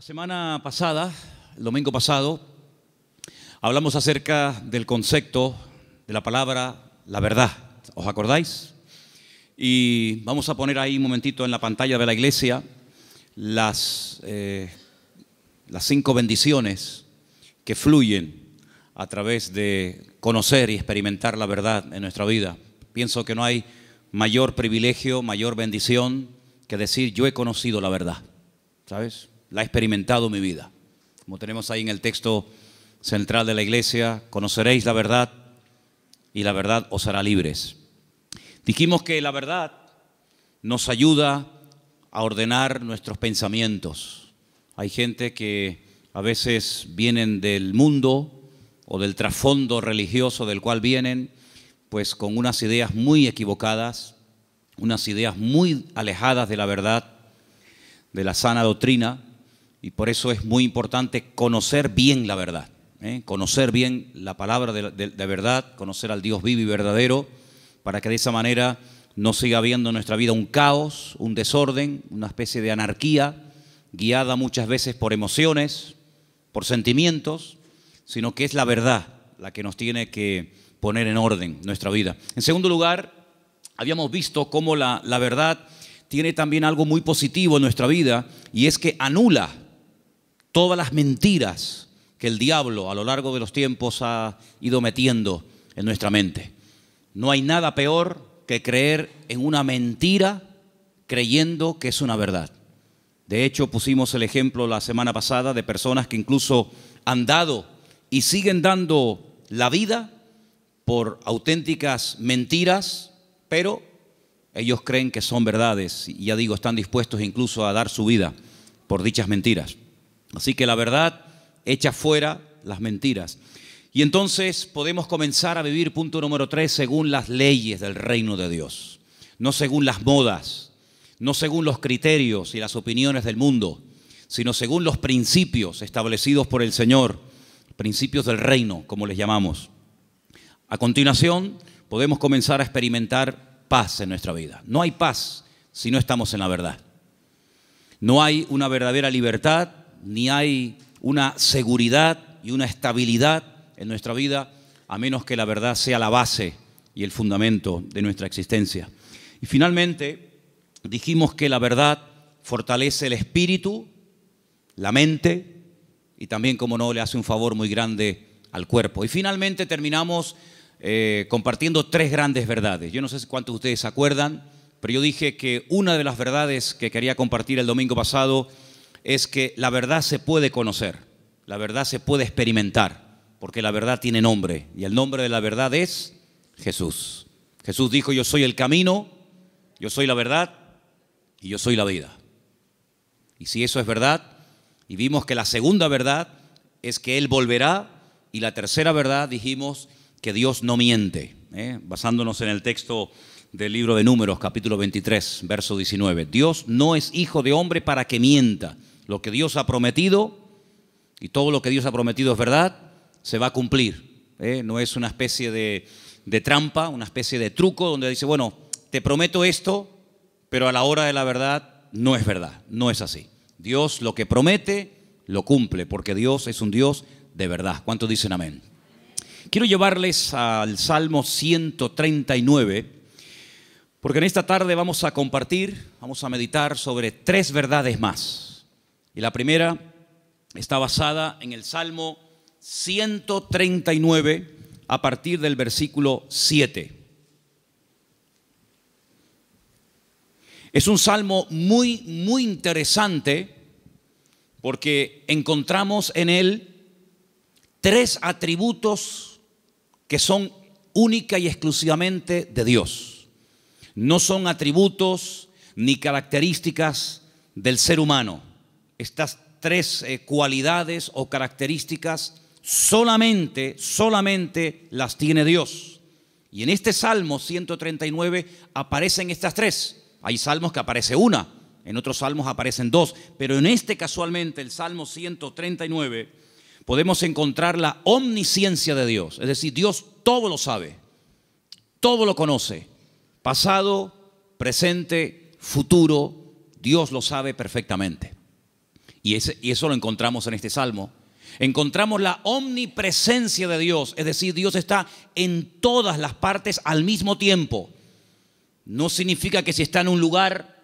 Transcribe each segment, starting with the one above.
La semana pasada, el domingo pasado, hablamos acerca del concepto de la palabra la verdad. ¿Os acordáis? Y vamos a poner ahí un momentito en la pantalla de la iglesia las, eh, las cinco bendiciones que fluyen a través de conocer y experimentar la verdad en nuestra vida. Pienso que no hay mayor privilegio, mayor bendición que decir yo he conocido la verdad. ¿Sabes? la ha experimentado mi vida. Como tenemos ahí en el texto central de la iglesia, conoceréis la verdad y la verdad os hará libres. Dijimos que la verdad nos ayuda a ordenar nuestros pensamientos. Hay gente que a veces vienen del mundo o del trasfondo religioso del cual vienen, pues con unas ideas muy equivocadas, unas ideas muy alejadas de la verdad, de la sana doctrina, y por eso es muy importante conocer bien la verdad, ¿eh? conocer bien la palabra de, verdad, conocer al Dios vivo y verdadero, para que de esa manera no siga habiendo en nuestra vida un caos, un desorden, una especie de anarquía, guiada muchas veces por emociones, por sentimientos, sino que es la verdad la que nos tiene que poner en orden nuestra vida. En segundo lugar, habíamos visto cómo la, la verdad tiene también algo muy positivo en nuestra vida y es que anula todas las mentiras que el diablo a lo largo de los tiempos ha ido metiendo en nuestra mente. No hay nada peor que creer en una mentira creyendo que es una verdad. De hecho, pusimos el ejemplo la semana pasada de personas que incluso han dado y siguen dando la vida por auténticas mentiras, pero ellos creen que son verdades y ya digo, están dispuestos incluso a dar su vida por dichas mentiras. Así que la verdad echa fuera las mentiras. Y entonces podemos comenzar a vivir, punto número tres, según las leyes del reino de Dios, no según las modas, no según los criterios y las opiniones del mundo, sino según los principios establecidos por el Señor, principios del reino, como les llamamos. A continuación, podemos comenzar a experimentar paz en nuestra vida. No hay paz si no estamos en la verdad. No hay una verdadera libertad ni hay una seguridad y una estabilidad en nuestra vida, a menos que la verdad sea la base y el fundamento de nuestra existencia. Y finalmente, dijimos que la verdad fortalece el espíritu, la mente y también, como no, le hace un favor muy grande al cuerpo. Y finalmente terminamos eh, compartiendo tres grandes verdades. Yo no sé cuántos de ustedes se acuerdan, pero yo dije que una de las verdades que quería compartir el domingo pasado es que la verdad se puede conocer, la verdad se puede experimentar, porque la verdad tiene nombre y el nombre de la verdad es Jesús. Jesús dijo, yo soy el camino, yo soy la verdad y yo soy la vida. Y si eso es verdad, y vimos que la segunda verdad es que Él volverá, y la tercera verdad dijimos que Dios no miente, ¿eh? basándonos en el texto del libro de Números, capítulo 23, verso 19. Dios no es hijo de hombre para que mienta, lo que Dios ha prometido, y todo lo que Dios ha prometido es verdad, se va a cumplir. ¿eh? No es una especie de, de trampa, una especie de truco donde dice, bueno, te prometo esto, pero a la hora de la verdad no es verdad, no es así. Dios lo que promete, lo cumple, porque Dios es un Dios de verdad. ¿Cuántos dicen amén? Quiero llevarles al Salmo 139, porque en esta tarde vamos a compartir, vamos a meditar sobre tres verdades más la primera está basada en el Salmo 139 a partir del versículo 7. Es un salmo muy, muy interesante porque encontramos en él tres atributos que son única y exclusivamente de Dios. No son atributos ni características del ser humano estas tres eh, cualidades o características solamente, solamente las tiene Dios. Y en este Salmo 139 aparecen estas tres. Hay salmos que aparece una, en otros salmos aparecen dos, pero en este casualmente, el Salmo 139, podemos encontrar la omnisciencia de Dios. Es decir, Dios todo lo sabe, todo lo conoce, pasado, presente, futuro, Dios lo sabe perfectamente. Y, eso lo encontramos en este salmo. Encontramos la omnipresencia de Dios, es decir, Dios está en todas las partes al mismo tiempo. No significa que si está en un lugar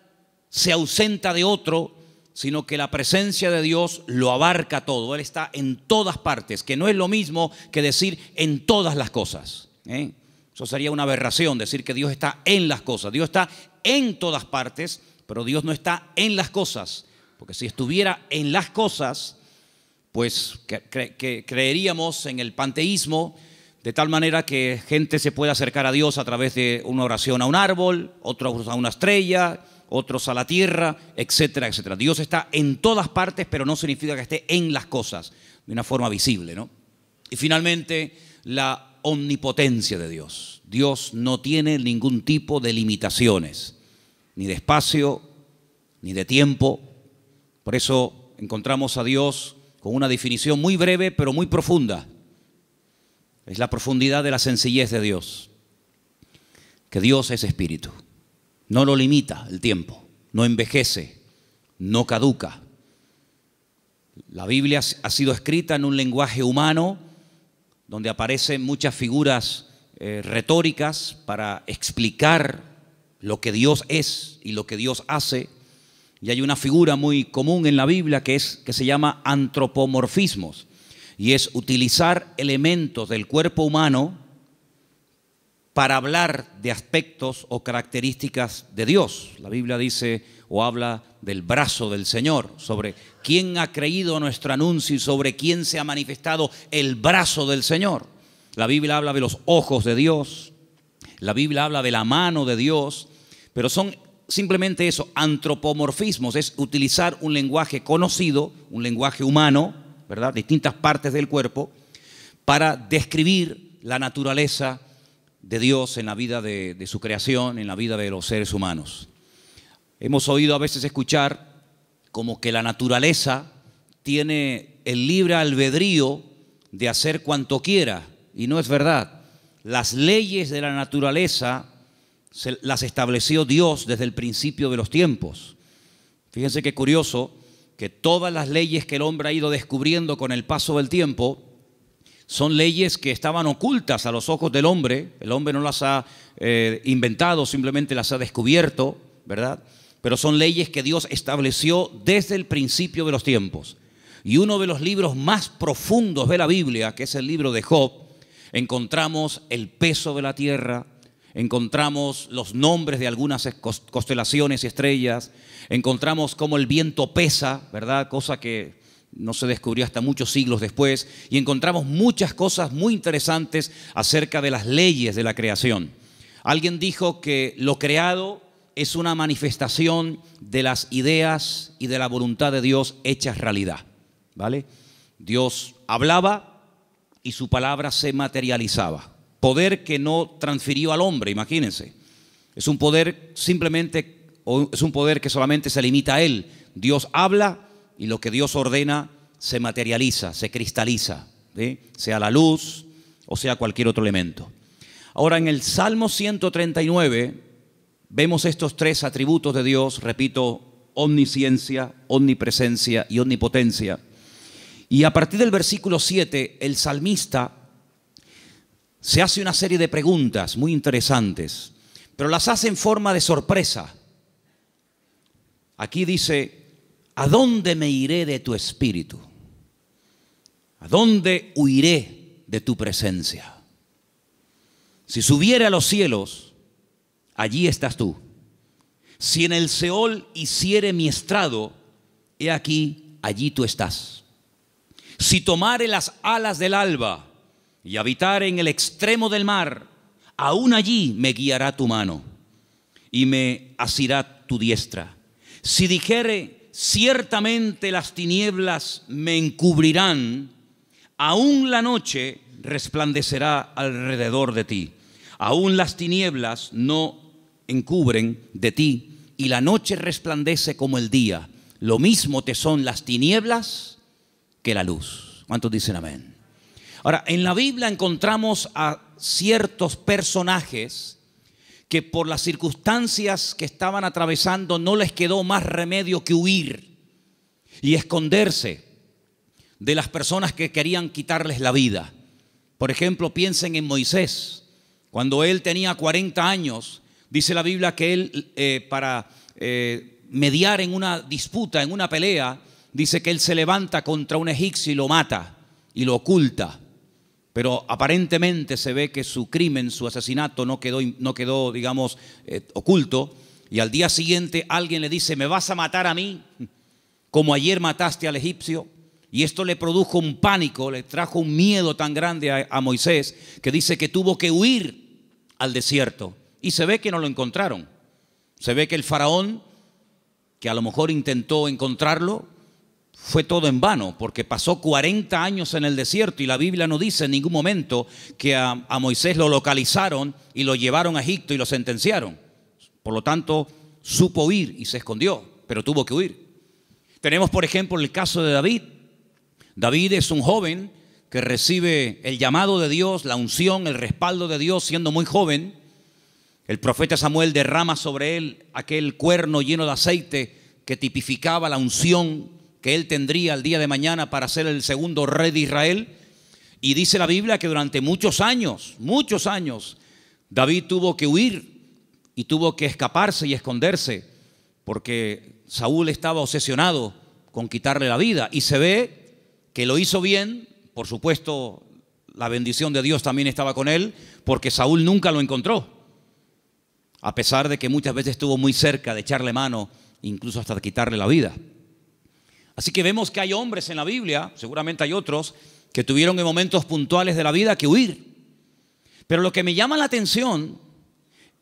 se ausenta de otro, sino que la presencia de Dios lo abarca todo. Él está en todas partes, que no es lo mismo que decir en todas las cosas. ¿eh? Eso sería una aberración, decir que Dios está en las cosas. Dios está en todas partes, pero Dios no está en las cosas porque si estuviera en las cosas, pues creeríamos en el panteísmo, de tal manera que gente se pueda acercar a Dios a través de una oración a un árbol, otros a una estrella, otros a la tierra, etcétera, etcétera. Dios está en todas partes, pero no significa que esté en las cosas de una forma visible, ¿no? Y finalmente, la omnipotencia de Dios. Dios no tiene ningún tipo de limitaciones, ni de espacio, ni de tiempo, por eso encontramos a Dios con una definición muy breve pero muy profunda. Es la profundidad de la sencillez de Dios. Que Dios es espíritu. No lo limita el tiempo, no envejece, no caduca. La Biblia ha sido escrita en un lenguaje humano donde aparecen muchas figuras eh, retóricas para explicar lo que Dios es y lo que Dios hace. Y hay una figura muy común en la Biblia que, es, que se llama antropomorfismos. Y es utilizar elementos del cuerpo humano para hablar de aspectos o características de Dios. La Biblia dice o habla del brazo del Señor, sobre quién ha creído nuestro anuncio y sobre quién se ha manifestado el brazo del Señor. La Biblia habla de los ojos de Dios, la Biblia habla de la mano de Dios, pero son simplemente eso, antropomorfismos, es utilizar un lenguaje conocido, un lenguaje humano, ¿verdad? Distintas partes del cuerpo, para describir la naturaleza de Dios en la vida de, de su creación, en la vida de los seres humanos. Hemos oído a veces escuchar como que la naturaleza tiene el libre albedrío de hacer cuanto quiera, y no es verdad. Las leyes de la naturaleza las estableció Dios desde el principio de los tiempos. Fíjense qué curioso que todas las leyes que el hombre ha ido descubriendo con el paso del tiempo son leyes que estaban ocultas a los ojos del hombre. El hombre no las ha eh, inventado, simplemente las ha descubierto, ¿verdad? Pero son leyes que Dios estableció desde el principio de los tiempos. Y uno de los libros más profundos de la Biblia, que es el libro de Job, encontramos el peso de la tierra, encontramos los nombres de algunas constelaciones y estrellas, encontramos cómo el viento pesa, ¿verdad? Cosa que no se descubrió hasta muchos siglos después, y encontramos muchas cosas muy interesantes acerca de las leyes de la creación. Alguien dijo que lo creado es una manifestación de las ideas y de la voluntad de Dios hechas realidad, ¿vale? Dios hablaba y su palabra se materializaba poder que no transfirió al hombre, imagínense. Es un poder simplemente, es un poder que solamente se limita a él. Dios habla y lo que Dios ordena se materializa, se cristaliza, sea la luz o sea cualquier otro elemento. Ahora, en el Salmo 139 vemos estos tres atributos de Dios, repito, omnisciencia, omnipresencia y omnipotencia. Y a partir del versículo 7, el salmista se hace una serie de preguntas muy interesantes, pero las hace en forma de sorpresa. Aquí dice, ¿a dónde me iré de tu espíritu? ¿A dónde huiré de tu presencia? Si subiere a los cielos, allí estás tú. Si en el Seol hiciere mi estrado, he aquí, allí tú estás. Si tomare las alas del alba y habitar en el extremo del mar, aún allí me guiará tu mano y me asirá tu diestra. Si dijere, ciertamente las tinieblas me encubrirán, aún la noche resplandecerá alrededor de ti. Aún las tinieblas no encubren de ti y la noche resplandece como el día. Lo mismo te son las tinieblas que la luz. ¿Cuántos dicen amén? Ahora, en la Biblia encontramos a ciertos personajes que por las circunstancias que estaban atravesando no les quedó más remedio que huir y esconderse de las personas que querían quitarles la vida. Por ejemplo, piensen en Moisés. Cuando él tenía 40 años, dice la Biblia que él eh, para eh, mediar en una disputa, en una pelea, dice que él se levanta contra un egipcio y lo mata y lo oculta pero aparentemente se ve que su crimen, su asesinato no quedó, no quedó digamos, eh, oculto, y al día siguiente alguien le dice, ¿me vas a matar a mí? Como ayer mataste al egipcio. Y esto le produjo un pánico, le trajo un miedo tan grande a Moisés, que dice que tuvo que huir al desierto. Y se ve que no lo encontraron. Se ve que el faraón, que a lo mejor intentó encontrarlo, fue todo en vano, porque pasó 40 años en el desierto y la Biblia no dice en ningún momento que a, Moisés lo localizaron y lo llevaron a Egipto y lo sentenciaron. Por lo tanto, supo huir y se escondió, pero tuvo que huir. Tenemos, por ejemplo, el caso de David. David es un joven que recibe el llamado de Dios, la unción, el respaldo de Dios siendo muy joven. El profeta Samuel derrama sobre él aquel cuerno lleno de aceite que tipificaba la unción que él tendría el día de mañana para ser el segundo rey de Israel. Y dice la Biblia que durante muchos años, muchos años, David tuvo que huir y tuvo que escaparse y esconderse, porque Saúl estaba obsesionado con quitarle la vida. Y se ve que lo hizo bien, por supuesto, la bendición de Dios también estaba con él, porque Saúl nunca lo encontró, a pesar de que muchas veces estuvo muy cerca de echarle mano, incluso hasta quitarle la vida. Así que vemos que hay hombres en la Biblia, seguramente hay otros, que tuvieron en momentos puntuales de la vida que huir. Pero lo que me llama la atención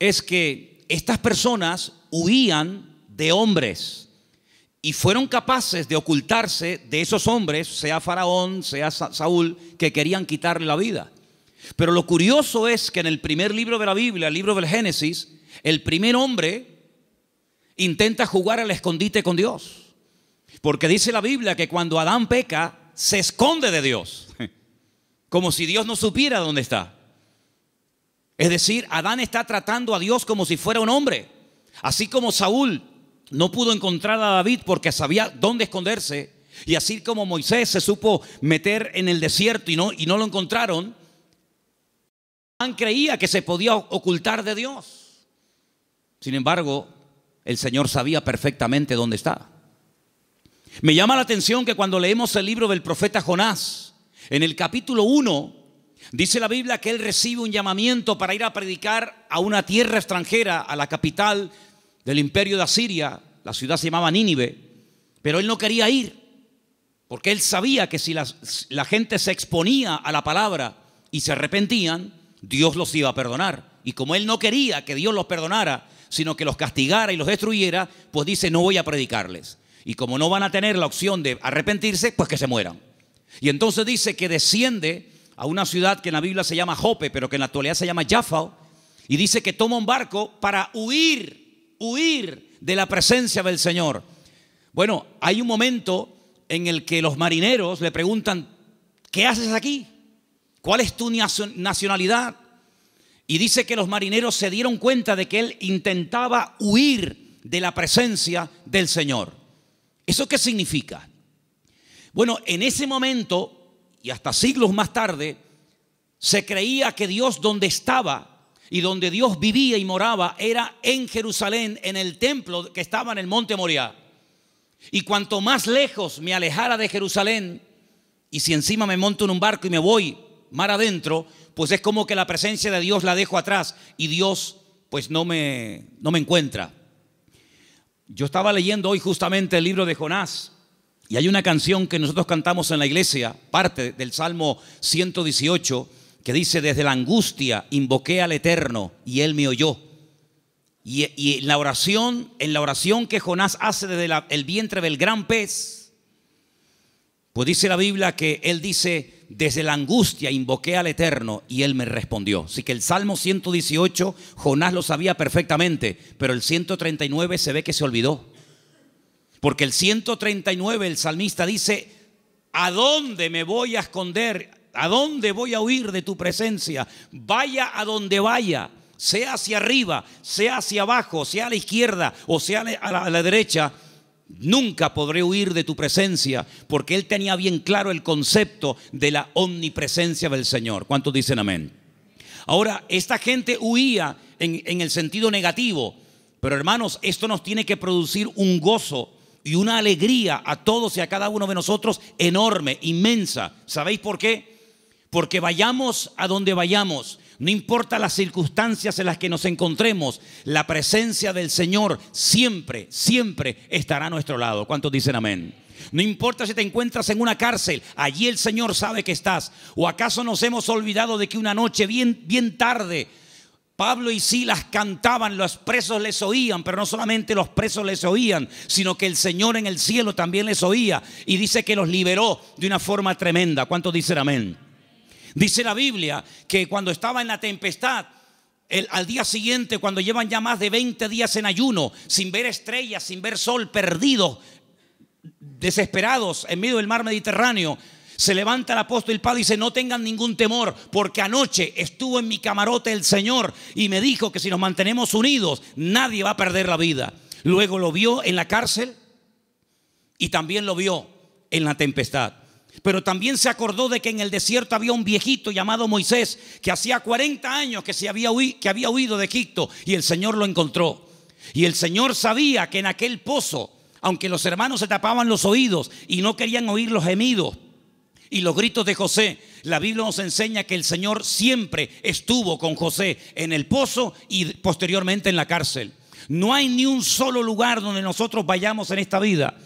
es que estas personas huían de hombres y fueron capaces de ocultarse de esos hombres, sea Faraón, sea Saúl, que querían quitarle la vida. Pero lo curioso es que en el primer libro de la Biblia, el libro del Génesis, el primer hombre intenta jugar al escondite con Dios. Porque dice la Biblia que cuando Adán peca, se esconde de Dios. Como si Dios no supiera dónde está. Es decir, Adán está tratando a Dios como si fuera un hombre. Así como Saúl no pudo encontrar a David porque sabía dónde esconderse. Y así como Moisés se supo meter en el desierto y no, y no lo encontraron, Adán creía que se podía ocultar de Dios. Sin embargo, el Señor sabía perfectamente dónde está. Me llama la atención que cuando leemos el libro del profeta Jonás, en el capítulo 1, dice la Biblia que él recibe un llamamiento para ir a predicar a una tierra extranjera, a la capital del imperio de Asiria, la ciudad se llamaba Nínive, pero él no quería ir, porque él sabía que si la, la gente se exponía a la palabra y se arrepentían, Dios los iba a perdonar. Y como él no quería que Dios los perdonara, sino que los castigara y los destruyera, pues dice, no voy a predicarles. Y como no van a tener la opción de arrepentirse, pues que se mueran. Y entonces dice que desciende a una ciudad que en la Biblia se llama Jope, pero que en la actualidad se llama Jaffa, y dice que toma un barco para huir, huir de la presencia del Señor. Bueno, hay un momento en el que los marineros le preguntan, ¿qué haces aquí? ¿Cuál es tu nacionalidad? Y dice que los marineros se dieron cuenta de que él intentaba huir de la presencia del Señor. ¿Eso qué significa? Bueno, en ese momento y hasta siglos más tarde, se creía que Dios donde estaba y donde Dios vivía y moraba era en Jerusalén, en el templo que estaba en el monte Moriah. Y cuanto más lejos me alejara de Jerusalén, y si encima me monto en un barco y me voy mar adentro, pues es como que la presencia de Dios la dejo atrás y Dios pues no me, no me encuentra. Yo estaba leyendo hoy justamente el libro de Jonás y hay una canción que nosotros cantamos en la iglesia, parte del Salmo 118, que dice, desde la angustia invoqué al Eterno y Él me oyó. Y, en la oración, en la oración que Jonás hace desde el vientre del gran pez, pues dice la Biblia que él dice, desde la angustia invoqué al Eterno y él me respondió. Así que el Salmo 118, Jonás lo sabía perfectamente, pero el 139 se ve que se olvidó. Porque el 139 el salmista dice, ¿a dónde me voy a esconder? ¿A dónde voy a huir de tu presencia? Vaya a donde vaya, sea hacia arriba, sea hacia abajo, sea a la izquierda o sea a la, a la derecha, Nunca podré huir de tu presencia, porque él tenía bien claro el concepto de la omnipresencia del Señor. ¿Cuántos dicen amén? Ahora, esta gente huía en, en, el sentido negativo, pero hermanos, esto nos tiene que producir un gozo y una alegría a todos y a cada uno de nosotros enorme, inmensa. ¿Sabéis por qué? Porque vayamos a donde vayamos, no importa las circunstancias en las que nos encontremos, la presencia del Señor siempre, siempre estará a nuestro lado. ¿Cuántos dicen amén? No importa si te encuentras en una cárcel, allí el Señor sabe que estás. ¿O acaso nos hemos olvidado de que una noche bien, bien tarde Pablo y Silas cantaban, los presos les oían, pero no solamente los presos les oían, sino que el Señor en el cielo también les oía y dice que los liberó de una forma tremenda. ¿Cuántos dicen amén? Dice la Biblia que cuando estaba en la tempestad, al día siguiente, cuando llevan ya más de 20 días en ayuno, sin ver estrellas, sin ver sol, perdidos, desesperados en medio del mar Mediterráneo, se levanta el apóstol Pablo y dice, no tengan ningún temor, porque anoche estuvo en mi camarote el Señor y me dijo que si nos mantenemos unidos, nadie va a perder la vida. Luego lo vio en la cárcel y también lo vio en la tempestad. Pero también se acordó de que en el desierto había un viejito llamado Moisés que hacía 40 años que, se había, que había huido de Egipto y el Señor lo encontró. Y el Señor sabía que en aquel pozo, aunque los hermanos se tapaban los oídos y no querían oír los gemidos y los gritos de José, la Biblia nos enseña que el Señor siempre estuvo con José en el pozo y posteriormente en la cárcel. No hay ni un solo lugar donde nosotros vayamos en esta vida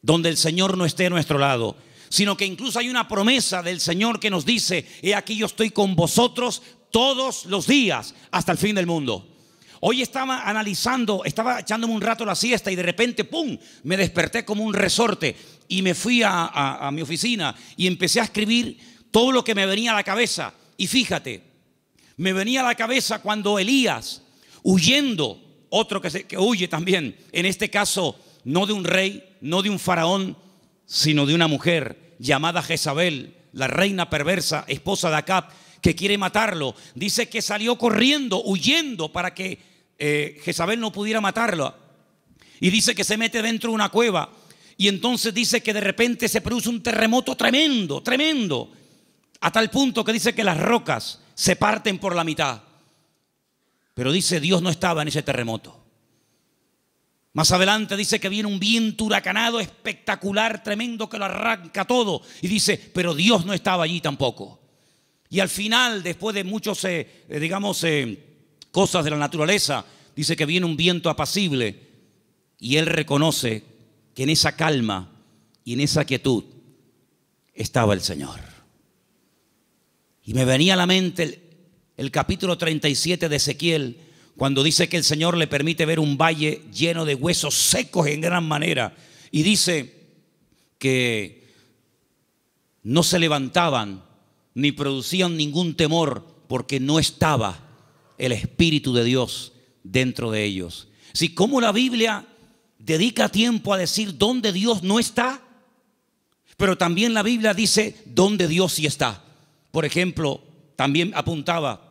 donde el Señor no esté a nuestro lado sino que incluso hay una promesa del Señor que nos dice, he aquí yo estoy con vosotros todos los días hasta el fin del mundo. Hoy estaba analizando, estaba echándome un rato la siesta y de repente, ¡pum!, me desperté como un resorte y me fui a, mi oficina y empecé a escribir todo lo que me venía a la cabeza. Y fíjate, me venía a la cabeza cuando Elías, huyendo, otro que, se, que huye también, en este caso, no de un rey, no de un faraón, sino de una mujer llamada Jezabel, la reina perversa, esposa de Acab, que quiere matarlo. Dice que salió corriendo, huyendo para que eh, Jezabel no pudiera matarlo. Y dice que se mete dentro de una cueva. Y entonces dice que de repente se produce un terremoto tremendo, tremendo. A tal punto que dice que las rocas se parten por la mitad. Pero dice Dios no estaba en ese terremoto. Más adelante dice que viene un viento huracanado espectacular, tremendo, que lo arranca todo. Y dice, pero Dios no estaba allí tampoco. Y al final, después de muchos, eh, eh, digamos, eh, cosas de la naturaleza, dice que viene un viento apacible. Y él reconoce que en esa calma y en esa quietud estaba el Señor. Y me venía a la mente el, el capítulo 37 de Ezequiel, cuando dice que el Señor le permite ver un valle lleno de huesos secos en gran manera. Y dice que no se levantaban ni producían ningún temor porque no estaba el Espíritu de Dios dentro de ellos. Si como la Biblia dedica tiempo a decir dónde Dios no está, pero también la Biblia dice dónde Dios sí está. Por ejemplo, también apuntaba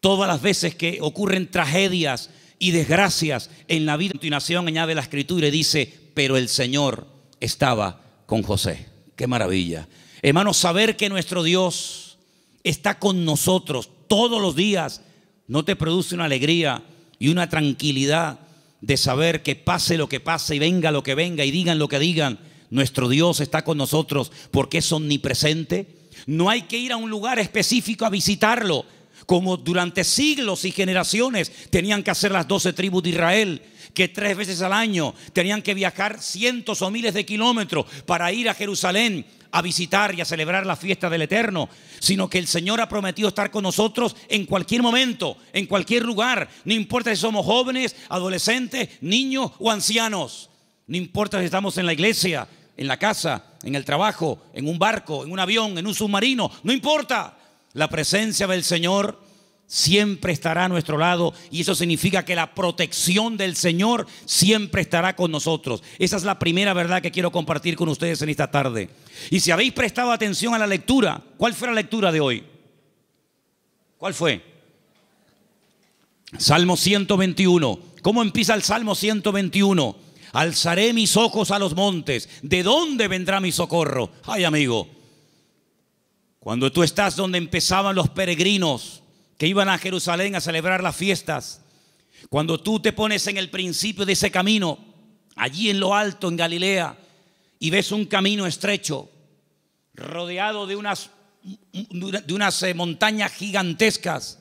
Todas las veces que ocurren tragedias y desgracias en la vida, a continuación añade la escritura y dice, pero el Señor estaba con José. Qué maravilla. Hermanos, saber que nuestro Dios está con nosotros todos los días no te produce una alegría y una tranquilidad de saber que pase lo que pase y venga lo que venga y digan lo que digan. Nuestro Dios está con nosotros porque es omnipresente. No hay que ir a un lugar específico a visitarlo como durante siglos y generaciones tenían que hacer las doce tribus de Israel, que tres veces al año tenían que viajar cientos o miles de kilómetros para ir a Jerusalén a visitar y a celebrar la fiesta del Eterno, sino que el Señor ha prometido estar con nosotros en cualquier momento, en cualquier lugar, no importa si somos jóvenes, adolescentes, niños o ancianos, no importa si estamos en la iglesia, en la casa, en el trabajo, en un barco, en un avión, en un submarino, no importa. La presencia del Señor siempre estará a nuestro lado y eso significa que la protección del Señor siempre estará con nosotros. Esa es la primera verdad que quiero compartir con ustedes en esta tarde. Y si habéis prestado atención a la lectura, ¿cuál fue la lectura de hoy? ¿Cuál fue? Salmo 121. ¿Cómo empieza el Salmo 121? Alzaré mis ojos a los montes. ¿De dónde vendrá mi socorro? Ay, amigo. Cuando tú estás donde empezaban los peregrinos que iban a Jerusalén a celebrar las fiestas, cuando tú te pones en el principio de ese camino, allí en lo alto, en Galilea, y ves un camino estrecho, rodeado de unas, de unas eh, montañas gigantescas,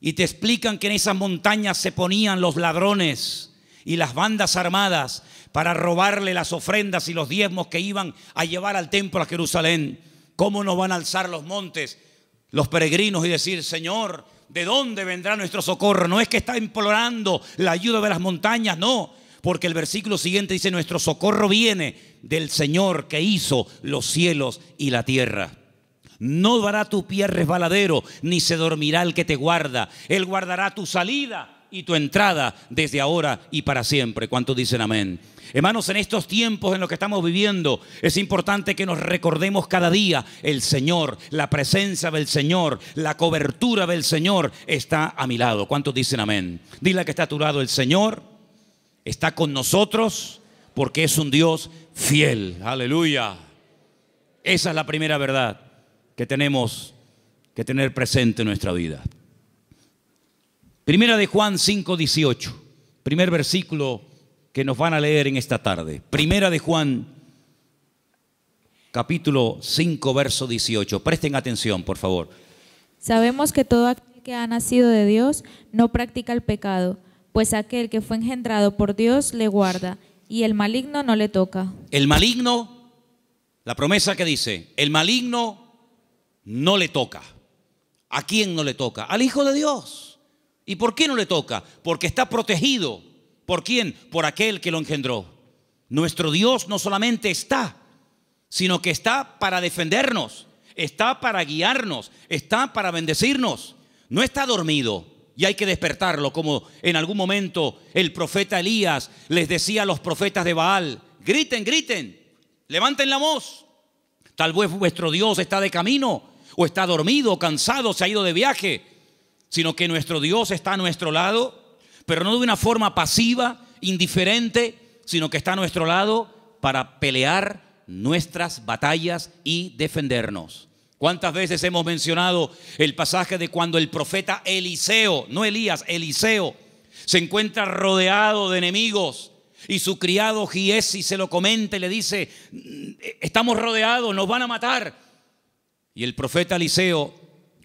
y te explican que en esas montañas se ponían los ladrones y las bandas armadas para robarle las ofrendas y los diezmos que iban a llevar al templo a Jerusalén. ¿Cómo nos van a alzar los montes los peregrinos y decir, Señor, ¿de dónde vendrá nuestro socorro? No es que está implorando la ayuda de las montañas, no, porque el versículo siguiente dice, nuestro socorro viene del Señor que hizo los cielos y la tierra. No dará tu pie resbaladero, ni se dormirá el que te guarda. Él guardará tu salida y tu entrada desde ahora y para siempre. ¿Cuántos dicen amén? Hermanos, en estos tiempos en los que estamos viviendo, es importante que nos recordemos cada día el Señor, la presencia del Señor, la cobertura del Señor está a mi lado. ¿Cuántos dicen amén? Dile que está a tu lado el Señor, está con nosotros porque es un Dios fiel. Aleluya. Esa es la primera verdad que tenemos que tener presente en nuestra vida. Primera de Juan 5, 18. Primer versículo que nos van a leer en esta tarde. Primera de Juan, capítulo 5, verso 18. Presten atención, por favor. Sabemos que todo aquel que ha nacido de Dios no practica el pecado, pues aquel que fue engendrado por Dios le guarda y el maligno no le toca. El maligno, la promesa que dice, el maligno no le toca. ¿A quién no le toca? Al Hijo de Dios. ¿Y por qué no le toca? Porque está protegido. ¿Por quién? Por aquel que lo engendró. Nuestro Dios no solamente está, sino que está para defendernos, está para guiarnos, está para bendecirnos. No está dormido y hay que despertarlo, como en algún momento el profeta Elías les decía a los profetas de Baal, griten, griten, levanten la voz. Tal vez vuestro Dios está de camino o está dormido, cansado, se ha ido de viaje sino que nuestro Dios está a nuestro lado, pero no de una forma pasiva, indiferente, sino que está a nuestro lado para pelear nuestras batallas y defendernos. ¿Cuántas veces hemos mencionado el pasaje de cuando el profeta Eliseo, no Elías, Eliseo, se encuentra rodeado de enemigos y su criado Giesi se lo comenta y le dice, mm, estamos rodeados, nos van a matar? Y el profeta Eliseo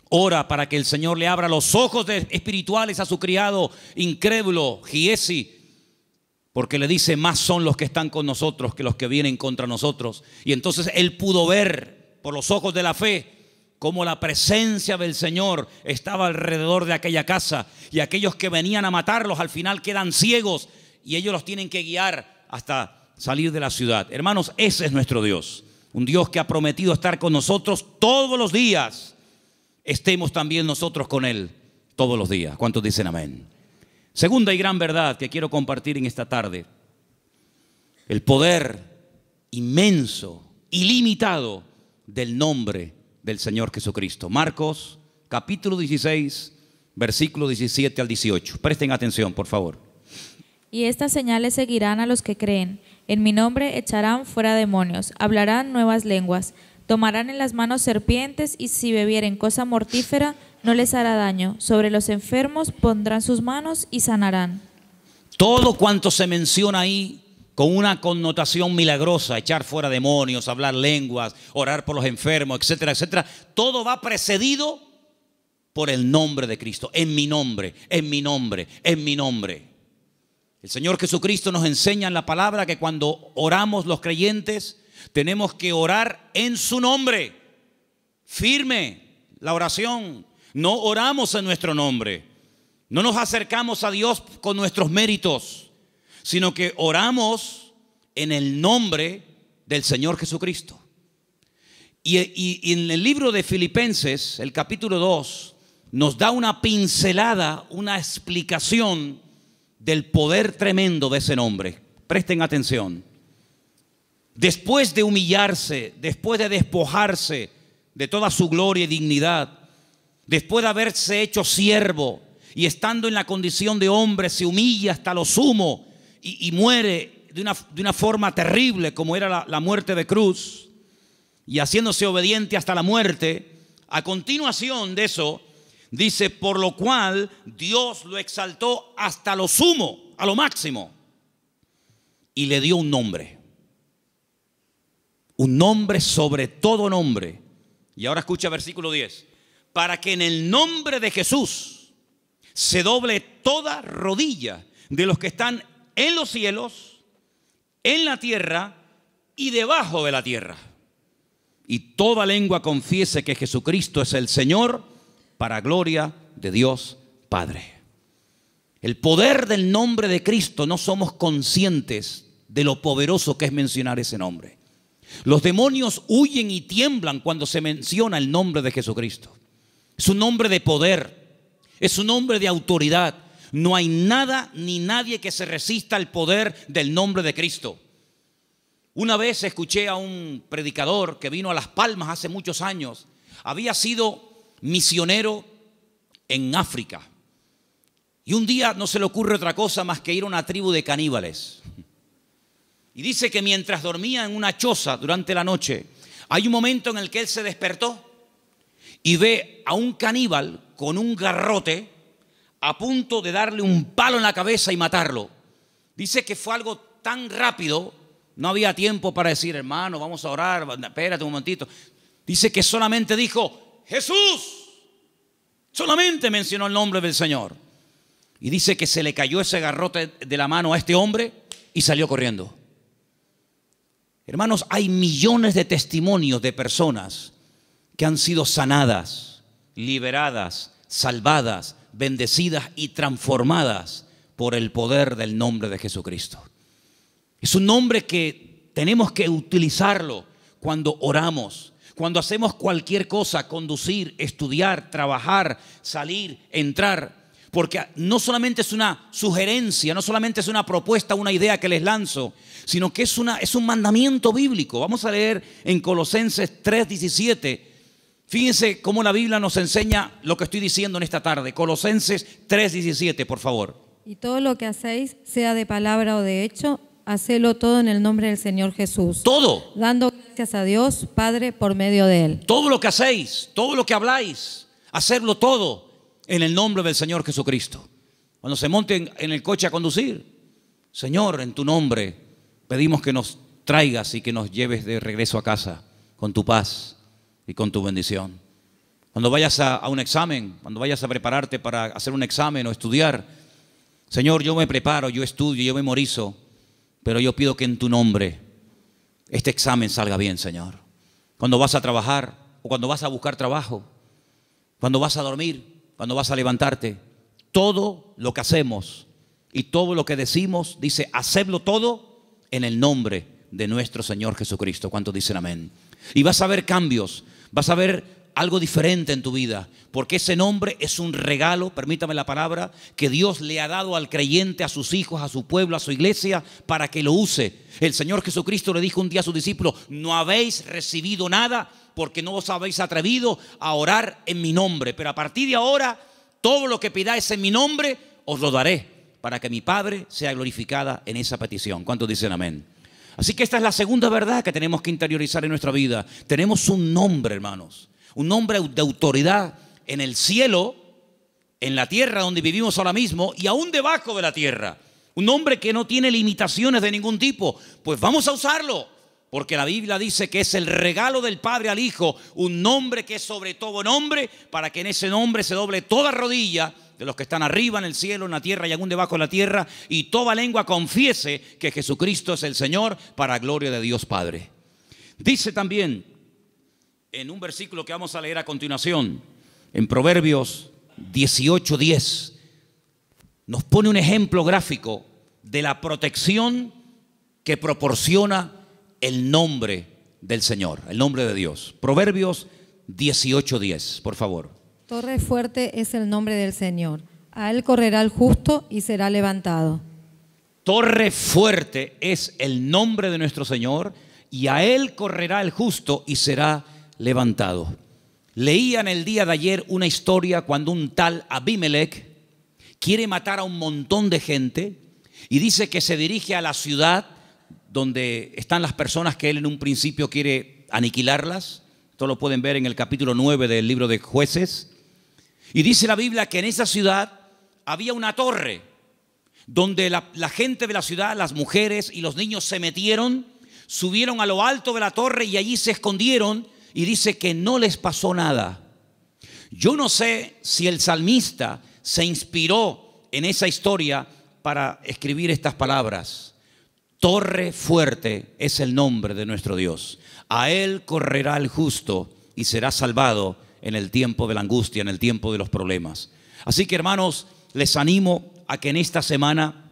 Ora para que el Señor le abra los ojos espirituales a su criado incrédulo, Giesi, porque le dice, más son los que están con nosotros que los que vienen contra nosotros. Y entonces él pudo ver por los ojos de la fe cómo la presencia del Señor estaba alrededor de aquella casa y aquellos que venían a matarlos al final quedan ciegos y ellos los tienen que guiar hasta salir de la ciudad. Hermanos, ese es nuestro Dios. Un Dios que ha prometido estar con nosotros todos los días estemos también nosotros con Él todos los días. ¿Cuántos dicen amén? Segunda y gran verdad que quiero compartir en esta tarde. El poder inmenso, ilimitado del nombre del Señor Jesucristo. Marcos capítulo 16, versículo 17 al 18. Presten atención, por favor. Y estas señales seguirán a los que creen. En mi nombre echarán fuera demonios, hablarán nuevas lenguas Tomarán en las manos serpientes y si bebieren cosa mortífera no les hará daño. Sobre los enfermos pondrán sus manos y sanarán. Todo cuanto se menciona ahí con una connotación milagrosa, echar fuera demonios, hablar lenguas, orar por los enfermos, etcétera, etcétera, todo va precedido por el nombre de Cristo, en mi nombre, en mi nombre, en mi nombre. El Señor Jesucristo nos enseña en la palabra que cuando oramos los creyentes, tenemos que orar en su nombre. Firme la oración. No oramos en nuestro nombre. No nos acercamos a Dios con nuestros méritos, sino que oramos en el nombre del Señor Jesucristo. Y, en el libro de Filipenses, el capítulo 2, nos da una pincelada, una explicación del poder tremendo de ese nombre. Presten atención después de humillarse, después de despojarse de toda su gloria y dignidad, después de haberse hecho siervo y estando en la condición de hombre, se humilla hasta lo sumo y, muere de una, forma terrible como era la, la muerte de cruz, y haciéndose obediente hasta la muerte, a continuación de eso, dice, por lo cual Dios lo exaltó hasta lo sumo, a lo máximo, y le dio un nombre un nombre sobre todo nombre. Y ahora escucha versículo 10. Para que en el nombre de Jesús se doble toda rodilla de los que están en los cielos, en la tierra y debajo de la tierra. Y toda lengua confiese que Jesucristo es el Señor para gloria de Dios Padre. El poder del nombre de Cristo no somos conscientes de lo poderoso que es mencionar ese nombre. Los demonios huyen y tiemblan cuando se menciona el nombre de Jesucristo. Es un nombre de poder, es un nombre de autoridad. No hay nada ni nadie que se resista al poder del nombre de Cristo. Una vez escuché a un predicador que vino a Las Palmas hace muchos años. Había sido misionero en África. Y un día no se le ocurre otra cosa más que ir a una tribu de caníbales. Y dice que mientras dormía en una choza durante la noche, hay un momento en el que él se despertó y ve a un caníbal con un garrote a punto de darle un palo en la cabeza y matarlo. Dice que fue algo tan rápido, no había tiempo para decir, hermano, vamos a orar, espérate un momentito. Dice que solamente dijo, Jesús, solamente mencionó el nombre del Señor. Y dice que se le cayó ese garrote de la mano a este hombre y salió corriendo. Hermanos, hay millones de testimonios de personas que han sido sanadas, liberadas, salvadas, bendecidas y transformadas por el poder del nombre de Jesucristo. Es un nombre que tenemos que utilizarlo cuando oramos, cuando hacemos cualquier cosa, conducir, estudiar, trabajar, salir, entrar, porque no solamente es una sugerencia, no solamente es una propuesta, una idea que les lanzo, sino que es, una, es un mandamiento bíblico. Vamos a leer en Colosenses 3:17. Fíjense cómo la Biblia nos enseña lo que estoy diciendo en esta tarde. Colosenses 3:17, por favor. Y todo lo que hacéis, sea de palabra o de hecho, hacedlo todo en el nombre del Señor Jesús. Todo. Dando gracias a Dios, Padre, por medio de Él. Todo lo que hacéis, todo lo que habláis, hacerlo todo en el nombre del Señor Jesucristo. Cuando se monten en el coche a conducir, Señor, en tu nombre pedimos que nos traigas y que nos lleves de regreso a casa con tu paz y con tu bendición. Cuando vayas a, un examen, cuando vayas a prepararte para hacer un examen o estudiar, Señor, yo me preparo, yo estudio, yo memorizo, pero yo pido que en tu nombre este examen salga bien, Señor. Cuando vas a trabajar o cuando vas a buscar trabajo, cuando vas a dormir, cuando vas a levantarte, todo lo que hacemos y todo lo que decimos, dice, hacedlo todo en el nombre de nuestro Señor Jesucristo. ¿Cuántos dicen amén? Y vas a ver cambios, vas a ver algo diferente en tu vida, porque ese nombre es un regalo, permítame la palabra, que Dios le ha dado al creyente, a sus hijos, a su pueblo, a su iglesia, para que lo use. El Señor Jesucristo le dijo un día a sus discípulos, no habéis recibido nada porque no os habéis atrevido a orar en mi nombre, pero a partir de ahora, todo lo que pidáis en mi nombre, os lo daré para que mi Padre sea glorificada en esa petición. ¿Cuántos dicen amén? Así que esta es la segunda verdad que tenemos que interiorizar en nuestra vida. Tenemos un nombre, hermanos, un nombre de autoridad en el cielo, en la tierra donde vivimos ahora mismo y aún debajo de la tierra. Un nombre que no tiene limitaciones de ningún tipo. Pues vamos a usarlo porque la Biblia dice que es el regalo del Padre al Hijo, un nombre que es sobre todo nombre, para que en ese nombre se doble toda rodilla de los que están arriba en el cielo, en la tierra y aún debajo de la tierra, y toda lengua confiese que Jesucristo es el Señor para gloria de Dios Padre. Dice también en un versículo que vamos a leer a continuación, en Proverbios 18:10, nos pone un ejemplo gráfico de la protección que proporciona el nombre del Señor, el nombre de Dios. Proverbios 18:10, por favor. Torre fuerte es el nombre del Señor. A él correrá el justo y será levantado. Torre fuerte es el nombre de nuestro Señor y a él correrá el justo y será levantado. Leía en el día de ayer una historia cuando un tal Abimelech quiere matar a un montón de gente y dice que se dirige a la ciudad donde están las personas que él en un principio quiere aniquilarlas. Esto lo pueden ver en el capítulo 9 del libro de jueces. Y dice la Biblia que en esa ciudad había una torre donde la, la gente de la ciudad, las mujeres y los niños se metieron, subieron a lo alto de la torre y allí se escondieron y dice que no les pasó nada. Yo no sé si el salmista se inspiró en esa historia para escribir estas palabras. Torre fuerte es el nombre de nuestro Dios. A Él correrá el justo y será salvado en el tiempo de la angustia, en el tiempo de los problemas. Así que hermanos, les animo a que en esta semana,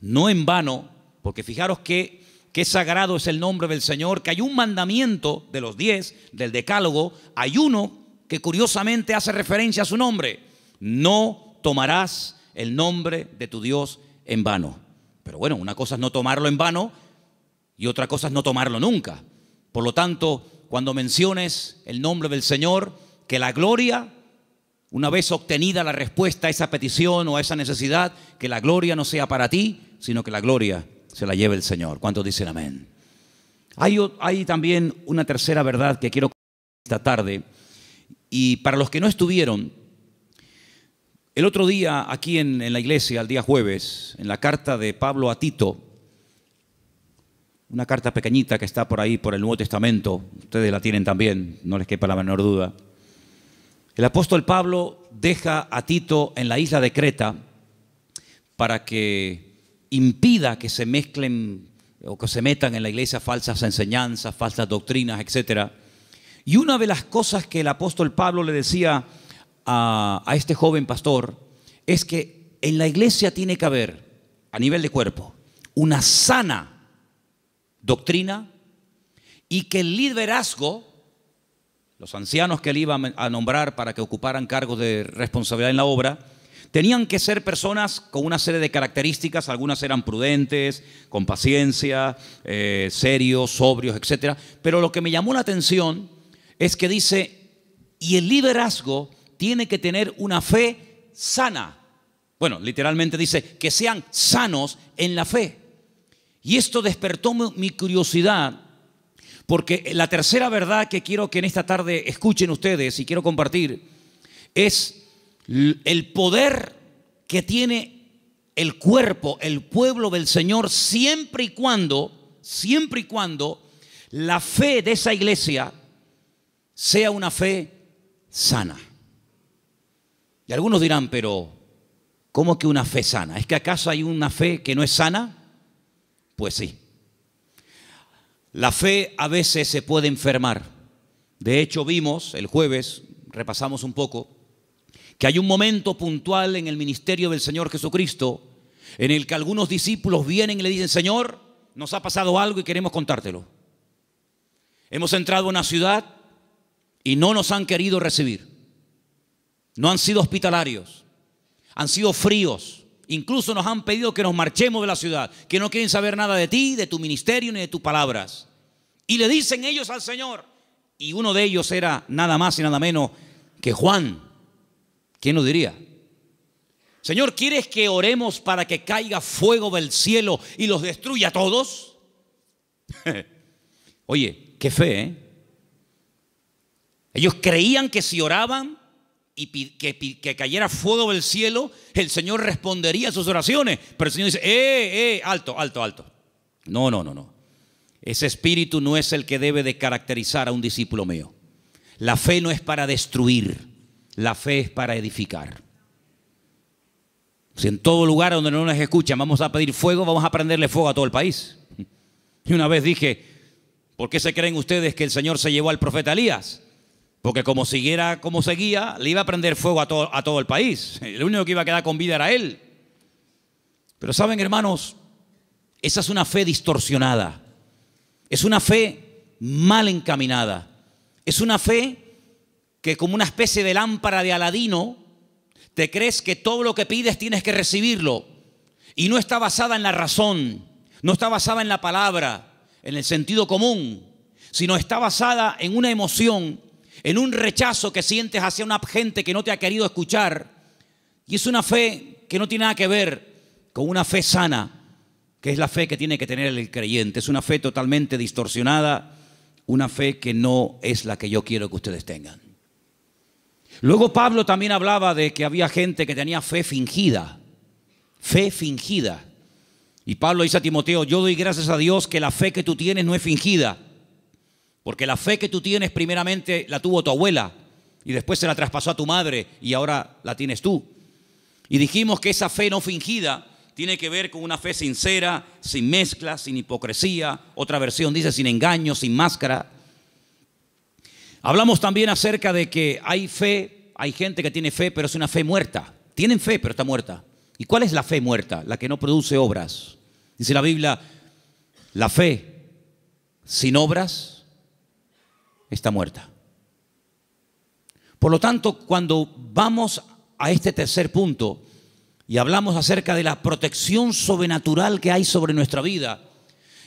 no en vano, porque fijaros que, que sagrado es el nombre del Señor, que hay un mandamiento de los diez, del decálogo, hay uno que curiosamente hace referencia a su nombre. No tomarás el nombre de tu Dios en vano. Pero bueno, una cosa es no tomarlo en vano y otra cosa es no tomarlo nunca. Por lo tanto, cuando menciones el nombre del Señor, que la gloria, una vez obtenida la respuesta a esa petición o a esa necesidad, que la gloria no sea para ti, sino que la gloria se la lleve el Señor. ¿Cuántos dicen amén? Hay, también una tercera verdad que quiero esta tarde. Y para los que no estuvieron, el otro día, aquí en, la iglesia, el día jueves, en la carta de Pablo a Tito, una carta pequeñita que está por ahí, por el Nuevo Testamento, ustedes la tienen también, no les quepa la menor duda, el apóstol Pablo deja a Tito en la isla de Creta para que impida que se mezclen o que se metan en la iglesia falsas enseñanzas, falsas doctrinas, etc. Y una de las cosas que el apóstol Pablo le decía a, este joven pastor es que en la iglesia tiene que haber, a nivel de cuerpo, una sana doctrina y que el liderazgo, los ancianos que él iba a nombrar para que ocuparan cargos de responsabilidad en la obra, tenían que ser personas con una serie de características, algunas eran prudentes, con paciencia, eh, serios, sobrios, etc. Pero lo que me llamó la atención es que dice, y el liderazgo tiene que tener una fe sana. Bueno, literalmente dice, que sean sanos en la fe. Y esto despertó mi curiosidad, porque la tercera verdad que quiero que en esta tarde escuchen ustedes y quiero compartir es el poder que tiene el cuerpo, el pueblo del Señor, siempre y cuando, siempre y cuando la fe de esa iglesia sea una fe sana. Y algunos dirán, pero ¿cómo que una fe sana? ¿Es que acaso hay una fe que no es sana? Pues sí. La fe a veces se puede enfermar. De hecho, vimos el jueves, repasamos un poco, que hay un momento puntual en el ministerio del Señor Jesucristo en el que algunos discípulos vienen y le dicen, Señor, nos ha pasado algo y queremos contártelo. Hemos entrado a una ciudad y no nos han querido recibir. No han sido hospitalarios, han sido fríos. Incluso nos han pedido que nos marchemos de la ciudad, que no quieren saber nada de ti, de tu ministerio ni de tus palabras. Y le dicen ellos al Señor, y uno de ellos era nada más y nada menos que Juan. ¿Quién lo diría? Señor, ¿quieres que oremos para que caiga fuego del cielo y los destruya a todos? Oye, qué fe, ¿eh? Ellos creían que si oraban y que, cayera fuego del cielo, el Señor respondería a sus oraciones. Pero el Señor dice, eh, eh, alto, alto, alto. No, no, no, no. Ese espíritu no es el que debe de caracterizar a un discípulo mío. La fe no es para destruir, la fe es para edificar. Si en todo lugar donde no nos escuchan vamos a pedir fuego, vamos a prenderle fuego a todo el país. Y una vez dije, ¿por qué se creen ustedes que el Señor se llevó al profeta Elías? Porque como siguiera como seguía, le iba a prender fuego a todo, el país. El único que iba a quedar con vida era él. Pero saben, hermanos, esa es una fe distorsionada. Es una fe mal encaminada. Es una fe que como una especie de lámpara de Aladino, te crees que todo lo que pides tienes que recibirlo. Y no está basada en la razón, no está basada en la palabra, en el sentido común, sino está basada en una emoción en un rechazo que sientes hacia una gente que no te ha querido escuchar. Y es una fe que no tiene nada que ver con una fe sana, que es la fe que tiene que tener el creyente. Es una fe totalmente distorsionada, una fe que no es la que yo quiero que ustedes tengan. Luego Pablo también hablaba de que había gente que tenía fe fingida, fe fingida. Y Pablo dice a Timoteo, yo doy gracias a Dios que la fe que tú tienes no es fingida porque la fe que tú tienes primeramente la tuvo tu abuela y después se la traspasó a tu madre y ahora la tienes tú. Y dijimos que esa fe no fingida tiene que ver con una fe sincera, sin mezcla, sin hipocresía. Otra versión dice sin engaño, sin máscara. Hablamos también acerca de que hay fe, hay gente que tiene fe, pero es una fe muerta. Tienen fe, pero está muerta. ¿Y cuál es la fe muerta? La que no produce obras. Dice la Biblia, la fe sin obras está muerta. Por lo tanto, cuando vamos a este tercer punto y hablamos acerca de la protección sobrenatural que hay sobre nuestra vida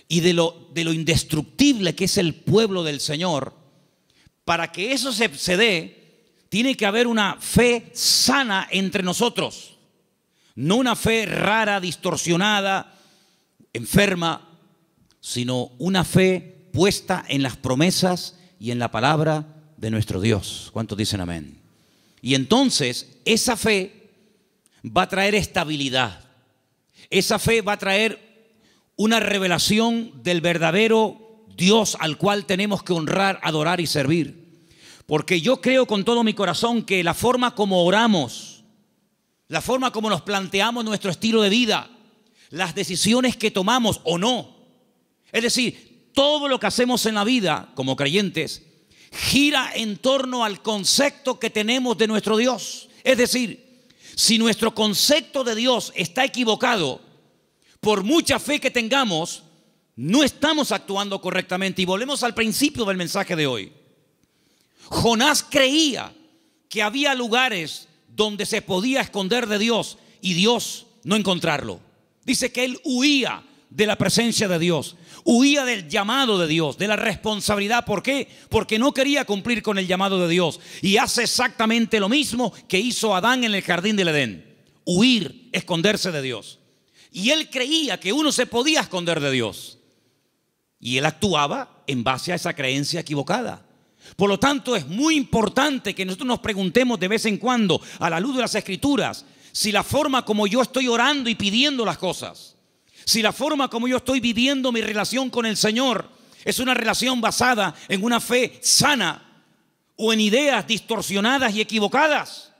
y de lo, indestructible que es el pueblo del Señor, para que eso se dé, tiene que haber una fe sana entre nosotros, no una fe rara, distorsionada, enferma, sino una fe puesta en las promesas y en la palabra de nuestro Dios. ¿Cuántos dicen amén? Y entonces esa fe va a traer estabilidad. Esa fe va a traer una revelación del verdadero Dios al cual tenemos que honrar, adorar y servir. Porque yo creo con todo mi corazón que la forma como oramos, la forma como nos planteamos nuestro estilo de vida, las decisiones que tomamos o no, es decir, todo lo que hacemos en la vida como creyentes gira en torno al concepto que tenemos de nuestro Dios. Es decir, si nuestro concepto de Dios está equivocado, por mucha fe que tengamos, no estamos actuando correctamente. Y volvemos al principio del mensaje de hoy. Jonás creía que había lugares donde se podía esconder de Dios y Dios no encontrarlo. Dice que él huía de la presencia de Dios. Huía del llamado de Dios, de la responsabilidad. ¿Por qué? Porque no quería cumplir con el llamado de Dios. Y hace exactamente lo mismo que hizo Adán en el jardín del Edén. Huir, esconderse de Dios. Y él creía que uno se podía esconder de Dios. Y él actuaba en base a esa creencia equivocada. Por lo tanto, es muy importante que nosotros nos preguntemos de vez en cuando, a la luz de las escrituras, si la forma como yo estoy orando y pidiendo las cosas si la forma como yo estoy viviendo mi relación con el Señor es una relación basada en una fe sana o en ideas distorsionadas y equivocadas.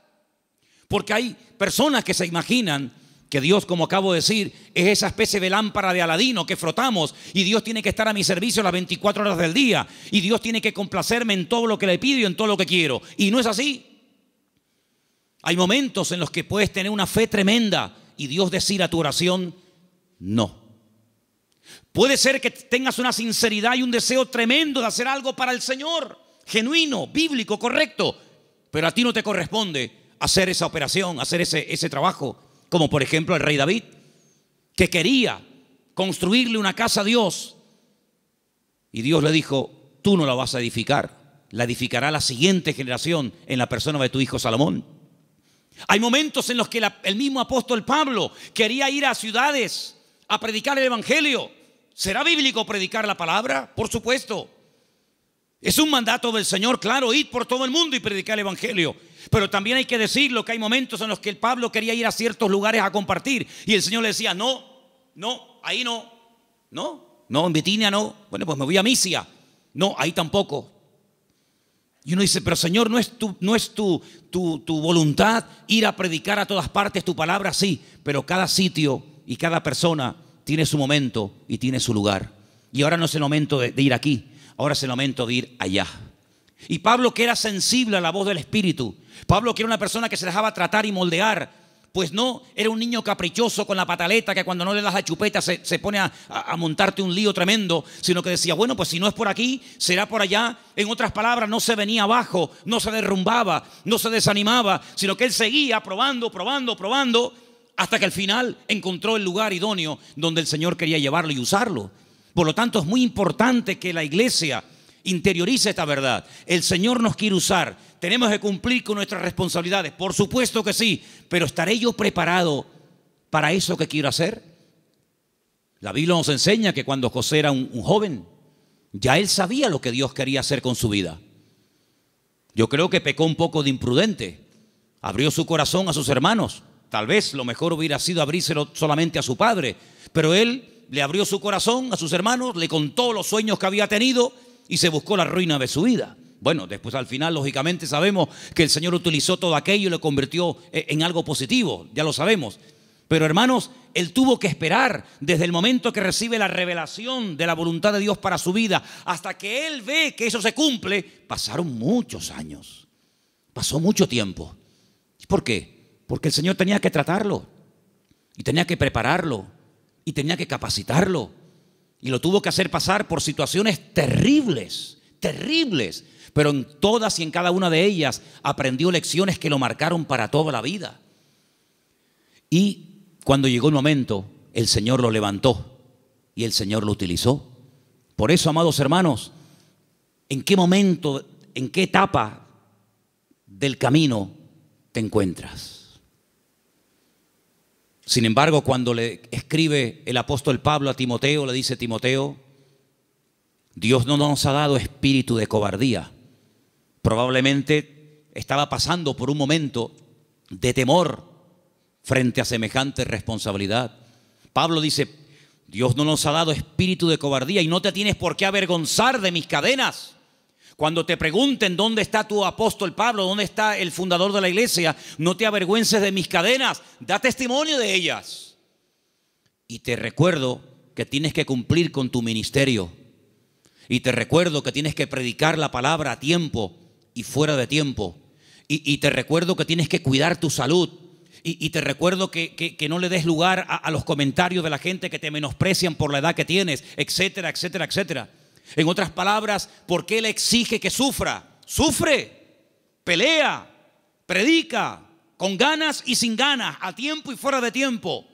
Porque hay personas que se imaginan que Dios, como acabo de decir, es esa especie de lámpara de Aladino que frotamos y Dios tiene que estar a mi servicio las 24 horas del día y Dios tiene que complacerme en todo lo que le pido y en todo lo que quiero. Y no es así. Hay momentos en los que puedes tener una fe tremenda y Dios decir a tu oración, no. Puede ser que tengas una sinceridad y un deseo tremendo de hacer algo para el Señor, genuino, bíblico, correcto, pero a ti no te corresponde hacer esa operación, hacer ese, trabajo, como por ejemplo el rey David, que quería construirle una casa a Dios y Dios le dijo, tú no la vas a edificar, la edificará la siguiente generación en la persona de tu hijo Salomón. Hay momentos en los que el mismo apóstol Pablo quería ir a ciudades a predicar el Evangelio. ¿Será bíblico predicar la palabra? Por supuesto. Es un mandato del Señor, claro, ir por todo el mundo y predicar el Evangelio. Pero también hay que decirlo que hay momentos en los que el Pablo quería ir a ciertos lugares a compartir y el Señor le decía, no, no, ahí no, no, no, en Bitinia no. Bueno, pues me voy a Misia. No, ahí tampoco. Y uno dice, pero Señor, no es, tu, no es tu, tu voluntad ir a predicar a todas partes tu palabra, sí, pero cada sitio y cada persona tiene su momento y tiene su lugar. Y ahora no es el momento de, ir aquí, ahora es el momento de ir allá. Y Pablo que era sensible a la voz del Espíritu, Pablo que era una persona que se dejaba tratar y moldear, pues no, era un niño caprichoso con la pataleta que cuando no le das la chupeta se, pone a, a, montarte un lío tremendo, sino que decía, bueno, pues si no es por aquí, será por allá. En otras palabras, no se venía abajo, no se derrumbaba, no se desanimaba, sino que él seguía probando, probando, probando hasta que al final encontró el lugar idóneo donde el Señor quería llevarlo y usarlo. Por lo tanto, es muy importante que la iglesia interiorice esta verdad. El Señor nos quiere usar. Tenemos que cumplir con nuestras responsabilidades. Por supuesto que sí, pero ¿estaré yo preparado para eso que quiero hacer? La Biblia nos enseña que cuando José era un, un joven, ya él sabía lo que Dios quería hacer con su vida. Yo creo que pecó un poco de imprudente. Abrió su corazón a sus hermanos. Tal vez lo mejor hubiera sido abrírselo solamente a su padre, pero él le abrió su corazón a sus hermanos, le contó los sueños que había tenido y se buscó la ruina de su vida. Bueno, después al final, lógicamente, sabemos que el Señor utilizó todo aquello y lo convirtió eh, en algo positivo, ya lo sabemos. Pero hermanos, él tuvo que esperar desde el momento que recibe la revelación de la voluntad de Dios para su vida hasta que él ve que eso se cumple. Pasaron muchos años, pasó mucho tiempo. ¿Por qué? Porque el Señor tenía que tratarlo y tenía que prepararlo y tenía que capacitarlo. Y lo tuvo que hacer pasar por situaciones terribles, terribles. Pero en todas y en cada una de ellas aprendió lecciones que lo marcaron para toda la vida. Y cuando llegó el momento, el Señor lo levantó y el Señor lo utilizó. Por eso, amados hermanos, ¿en qué momento, en qué etapa del camino te encuentras? Sin embargo, cuando le escribe el apóstol Pablo a Timoteo, le dice, Timoteo, Dios no nos ha dado espíritu de cobardía. Probablemente estaba pasando por un momento de temor frente a semejante responsabilidad. Pablo dice, Dios no nos ha dado espíritu de cobardía y no te tienes por qué avergonzar de mis cadenas. Cuando te pregunten dónde está tu apóstol Pablo, dónde está el fundador de la iglesia, no te avergüences de mis cadenas, da testimonio de ellas. Y te recuerdo que tienes que cumplir con tu ministerio. Y te recuerdo que tienes que predicar la palabra a tiempo y fuera de tiempo. Y, te recuerdo que tienes que cuidar tu salud. Y, te recuerdo que, no le des lugar a, a, los comentarios de la gente que te menosprecian por la edad que tienes, etcétera, etcétera, etcétera. En otras palabras, ¿por qué le exige que sufra? Sufre, pelea, predica, con ganas y sin ganas, a tiempo y fuera de tiempo.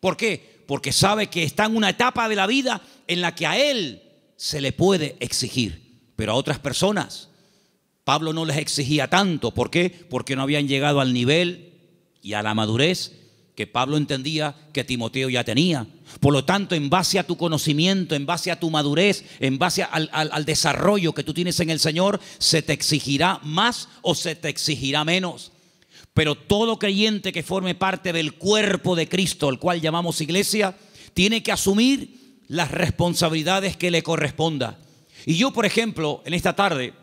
¿Por qué? Porque sabe que está en una etapa de la vida en la que a él se le puede exigir, pero a otras personas. Pablo no les exigía tanto. ¿Por qué? Porque no habían llegado al nivel y a la madurez que Pablo entendía que Timoteo ya tenía. Por lo tanto, en base a tu conocimiento, en base a tu madurez, en base al, desarrollo que tú tienes en el Señor, se te exigirá más o se te exigirá menos. Pero todo creyente que forme parte del cuerpo de Cristo, el cual llamamos iglesia, tiene que asumir las responsabilidades que le corresponda. Y yo, por ejemplo, en esta tarde,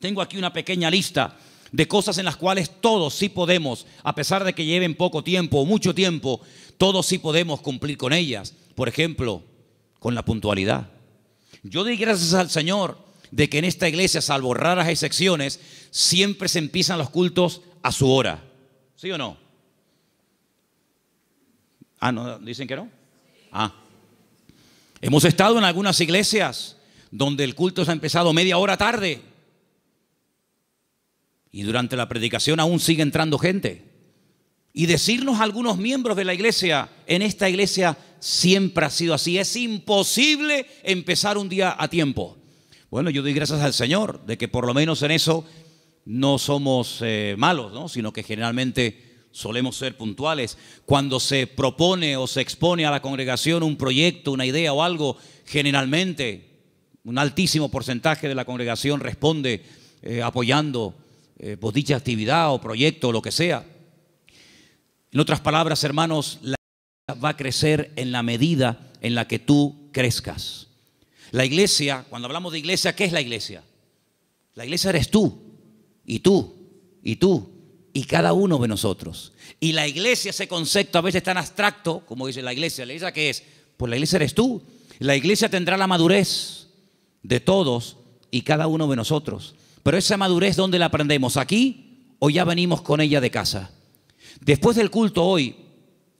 tengo aquí una pequeña lista de cosas en las cuales todos sí podemos, a pesar de que lleven poco tiempo o mucho tiempo, todos sí podemos cumplir con ellas. Por ejemplo, con la puntualidad. Yo di gracias al Señor de que en esta iglesia, salvo raras excepciones, siempre se empiezan los cultos a su hora. ¿Sí o no? Ah, no, dicen que no. Ah. Hemos estado en algunas iglesias donde el culto se ha empezado media hora tarde y durante la predicación aún sigue entrando gente. Y decirnos algunos miembros de la iglesia, en esta iglesia siempre ha sido así. Es imposible empezar un día a tiempo. Bueno, yo doy gracias al Señor de que por lo menos en eso no somos eh, malos, sino que generalmente solemos ser puntuales. Cuando se propone o se expone a la congregación un proyecto, una idea o algo, generalmente un altísimo porcentaje de la congregación responde eh, apoyando eh, dicha actividad o proyecto o lo que sea. En otras palabras, hermanos, la iglesia va a crecer en la medida en la que tú crezcas. La iglesia, cuando hablamos de iglesia, ¿qué es la iglesia? La iglesia eres tú, y tú, y tú, y cada uno de nosotros. Y la iglesia, ese concepto a veces tan abstracto, como dice la iglesia, ¿la iglesia qué es? Pues la iglesia eres tú. La iglesia tendrá la madurez de todos y cada uno de nosotros. Pero esa madurez, ¿dónde la aprendemos? ¿Aquí o ya venimos con ella de casa? Después del culto hoy,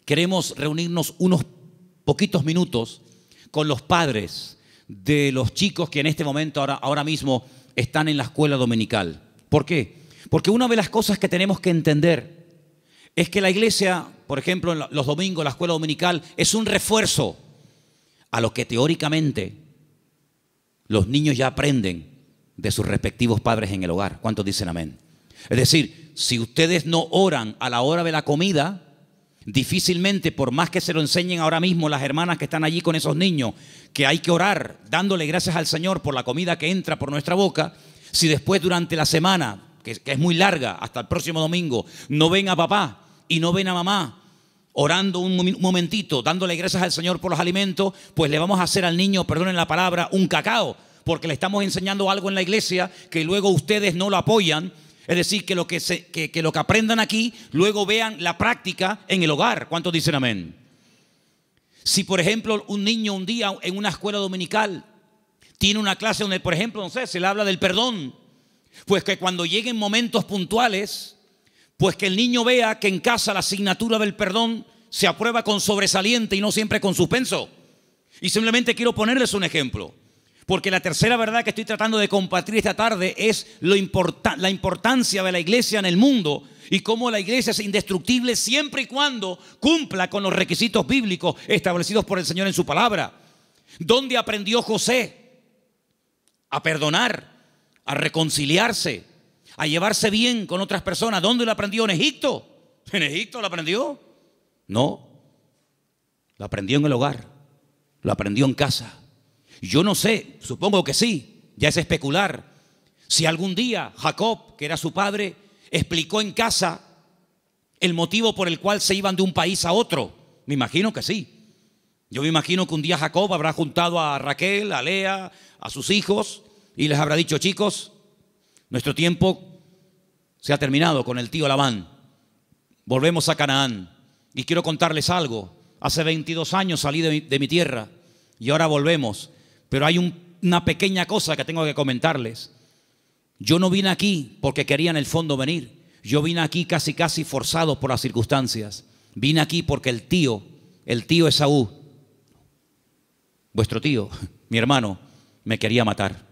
queremos reunirnos unos poquitos minutos con los padres de los chicos que en este momento, ahora, ahora mismo, están en la escuela dominical. ¿Por qué? Porque una de las cosas que tenemos que entender es que la iglesia, por ejemplo, los domingos, la escuela dominical, es un refuerzo a lo que teóricamente los niños ya aprenden de sus respectivos padres en el hogar. ¿Cuántos dicen amén? Es decir, si ustedes no oran a la hora de la comida, difícilmente, por más que se lo enseñen ahora mismo las hermanas que están allí con esos niños, que hay que orar dándole gracias al Señor por la comida que entra por nuestra boca, si después durante la semana, que, es muy larga, hasta el próximo domingo, no ven a papá y no ven a mamá, orando un momentito, dándole gracias al Señor por los alimentos, pues le vamos a hacer al niño, perdonen la palabra, un cacao porque le estamos enseñando algo en la iglesia que luego ustedes no lo apoyan. Es decir, que lo que, se, lo que aprendan aquí, luego vean la práctica en el hogar. ¿Cuántos dicen amén? Si, por ejemplo, un niño un día en una escuela dominical tiene una clase donde, por ejemplo, no sé, se le habla del perdón, pues que cuando lleguen momentos puntuales, pues que el niño vea que en casa la asignatura del perdón se aprueba con sobresaliente y no siempre con suspenso. Y simplemente quiero ponerles un ejemplo. Porque la tercera verdad que estoy tratando de compartir esta tarde es la importancia de la iglesia en el mundo y cómo la iglesia es indestructible siempre y cuando cumpla con los requisitos bíblicos establecidos por el Señor en su palabra. ¿Dónde aprendió José? A perdonar, a reconciliarse, a llevarse bien con otras personas. ¿Dónde lo aprendió? ¿En Egipto? ¿En Egipto lo aprendió? No. Lo aprendió en el hogar, lo aprendió en casa, yo no sé, supongo que sí, ya es especular. Si algún día Jacob, que era su padre, explicó en casa el motivo por el cual se iban de un país a otro, me imagino que sí. Yo me imagino que un día Jacob habrá juntado a Raquel, a Lea, a sus hijos y les habrá dicho, chicos, nuestro tiempo se ha terminado con el tío Labán. Volvemos a Canaán. Y quiero contarles algo. Hace 22 años salí de mi, de mi tierra y ahora volvemos. Pero hay una pequeña cosa que tengo que comentarles. Yo no vine aquí porque quería en el fondo venir. Yo vine aquí casi casi forzado por las circunstancias. Vine aquí porque el tío, el tío Esaú, vuestro tío, mi hermano, me quería matar.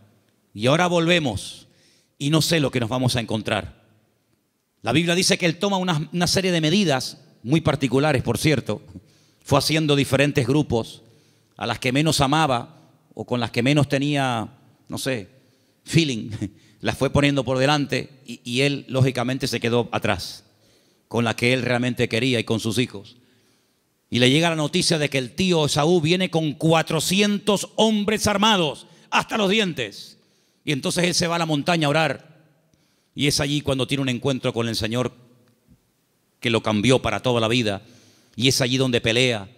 Y ahora volvemos y no sé lo que nos vamos a encontrar. La Biblia dice que él toma una serie de medidas, muy particulares por cierto. Fue haciendo diferentes grupos a las que menos amaba, o con las que menos tenía, no sé, feeling, las fue poniendo por delante y, él lógicamente se quedó atrás, con la que él realmente quería y con sus hijos. Y le llega la noticia de que el tío Saúl viene con 400 hombres armados hasta los dientes. Y entonces él se va a la montaña a orar. Y es allí cuando tiene un encuentro con el Señor que lo cambió para toda la vida. Y es allí donde pelea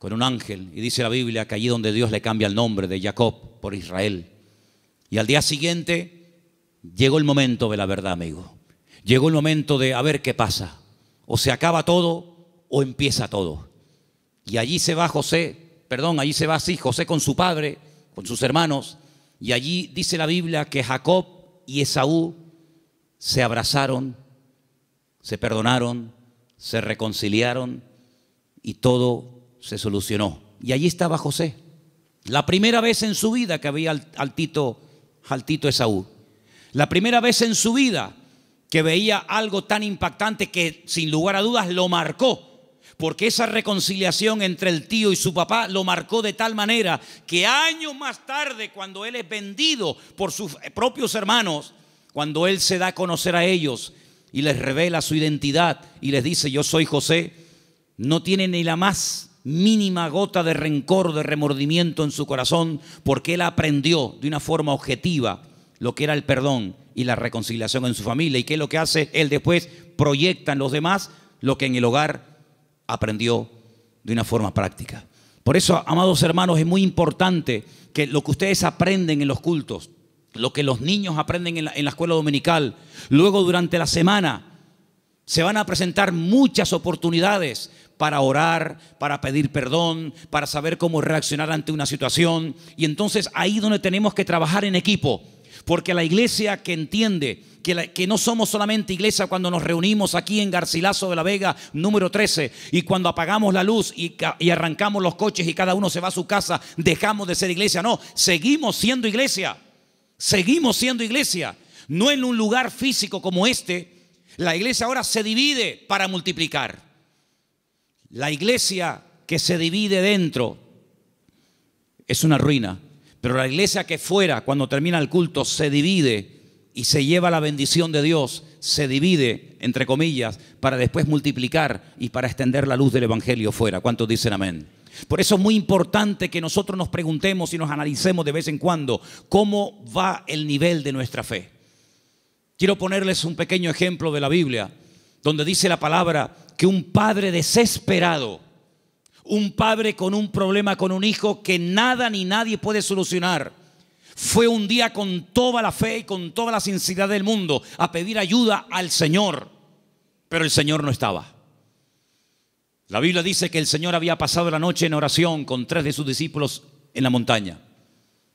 con un ángel y dice la Biblia que allí donde Dios le cambia el nombre de Jacob por Israel. Y al día siguiente llegó el momento de la verdad, amigo. Llegó el momento de a ver qué pasa. O se acaba todo o empieza todo. Y allí se va José, perdón, allí se va así José con su padre, con sus hermanos. Y allí dice la Biblia que Jacob y Esaú se abrazaron, se perdonaron, se reconciliaron y todo se solucionó. Y allí estaba José. La primera vez en su vida que había al, al, tito, al tito Esaú. La primera vez en su vida que veía algo tan impactante que sin lugar a dudas lo marcó. Porque esa reconciliación entre el tío y su papá lo marcó de tal manera que años más tarde, cuando él es vendido por sus propios hermanos, cuando él se da a conocer a ellos y les revela su identidad y les dice, yo soy José, no tiene ni la más mínima gota de rencor, de remordimiento en su corazón, porque él aprendió de una forma objetiva lo que era el perdón y la reconciliación en su familia. ¿Y qué es lo que hace? Él después proyecta en los demás lo que en el hogar aprendió de una forma práctica. Por eso, amados hermanos, es muy importante que lo que ustedes aprenden en los cultos, lo que los niños aprenden en la, en la escuela dominical, luego durante la semana, se van a presentar muchas oportunidades para orar, para pedir perdón, para saber cómo reaccionar ante una situación. Y entonces ahí donde tenemos que trabajar en equipo. Porque la iglesia que entiende que, no somos solamente iglesia cuando nos reunimos aquí en Garcilaso de la Vega número 13 y cuando apagamos la luz y, y arrancamos los coches y cada uno se va a su casa, dejamos de ser iglesia. No, seguimos siendo iglesia. Seguimos siendo iglesia. No en un lugar físico como este. La iglesia ahora se divide para multiplicar. La iglesia que se divide dentro es una ruina, pero la iglesia que fuera, cuando termina el culto, se divide y se lleva la bendición de Dios, se divide, entre comillas, para después multiplicar y para extender la luz del Evangelio fuera. ¿Cuántos dicen amén? Por eso es muy importante que nosotros nos preguntemos y nos analicemos de vez en cuando cómo va el nivel de nuestra fe. Quiero ponerles un pequeño ejemplo de la Biblia donde dice la palabra que un padre desesperado, un padre con un problema con un hijo que nada ni nadie puede solucionar, fue un día con toda la fe y con toda la sinceridad del mundo a pedir ayuda al Señor, pero el Señor no estaba. La Biblia dice que el Señor había pasado la noche en oración con tres de sus discípulos en la montaña.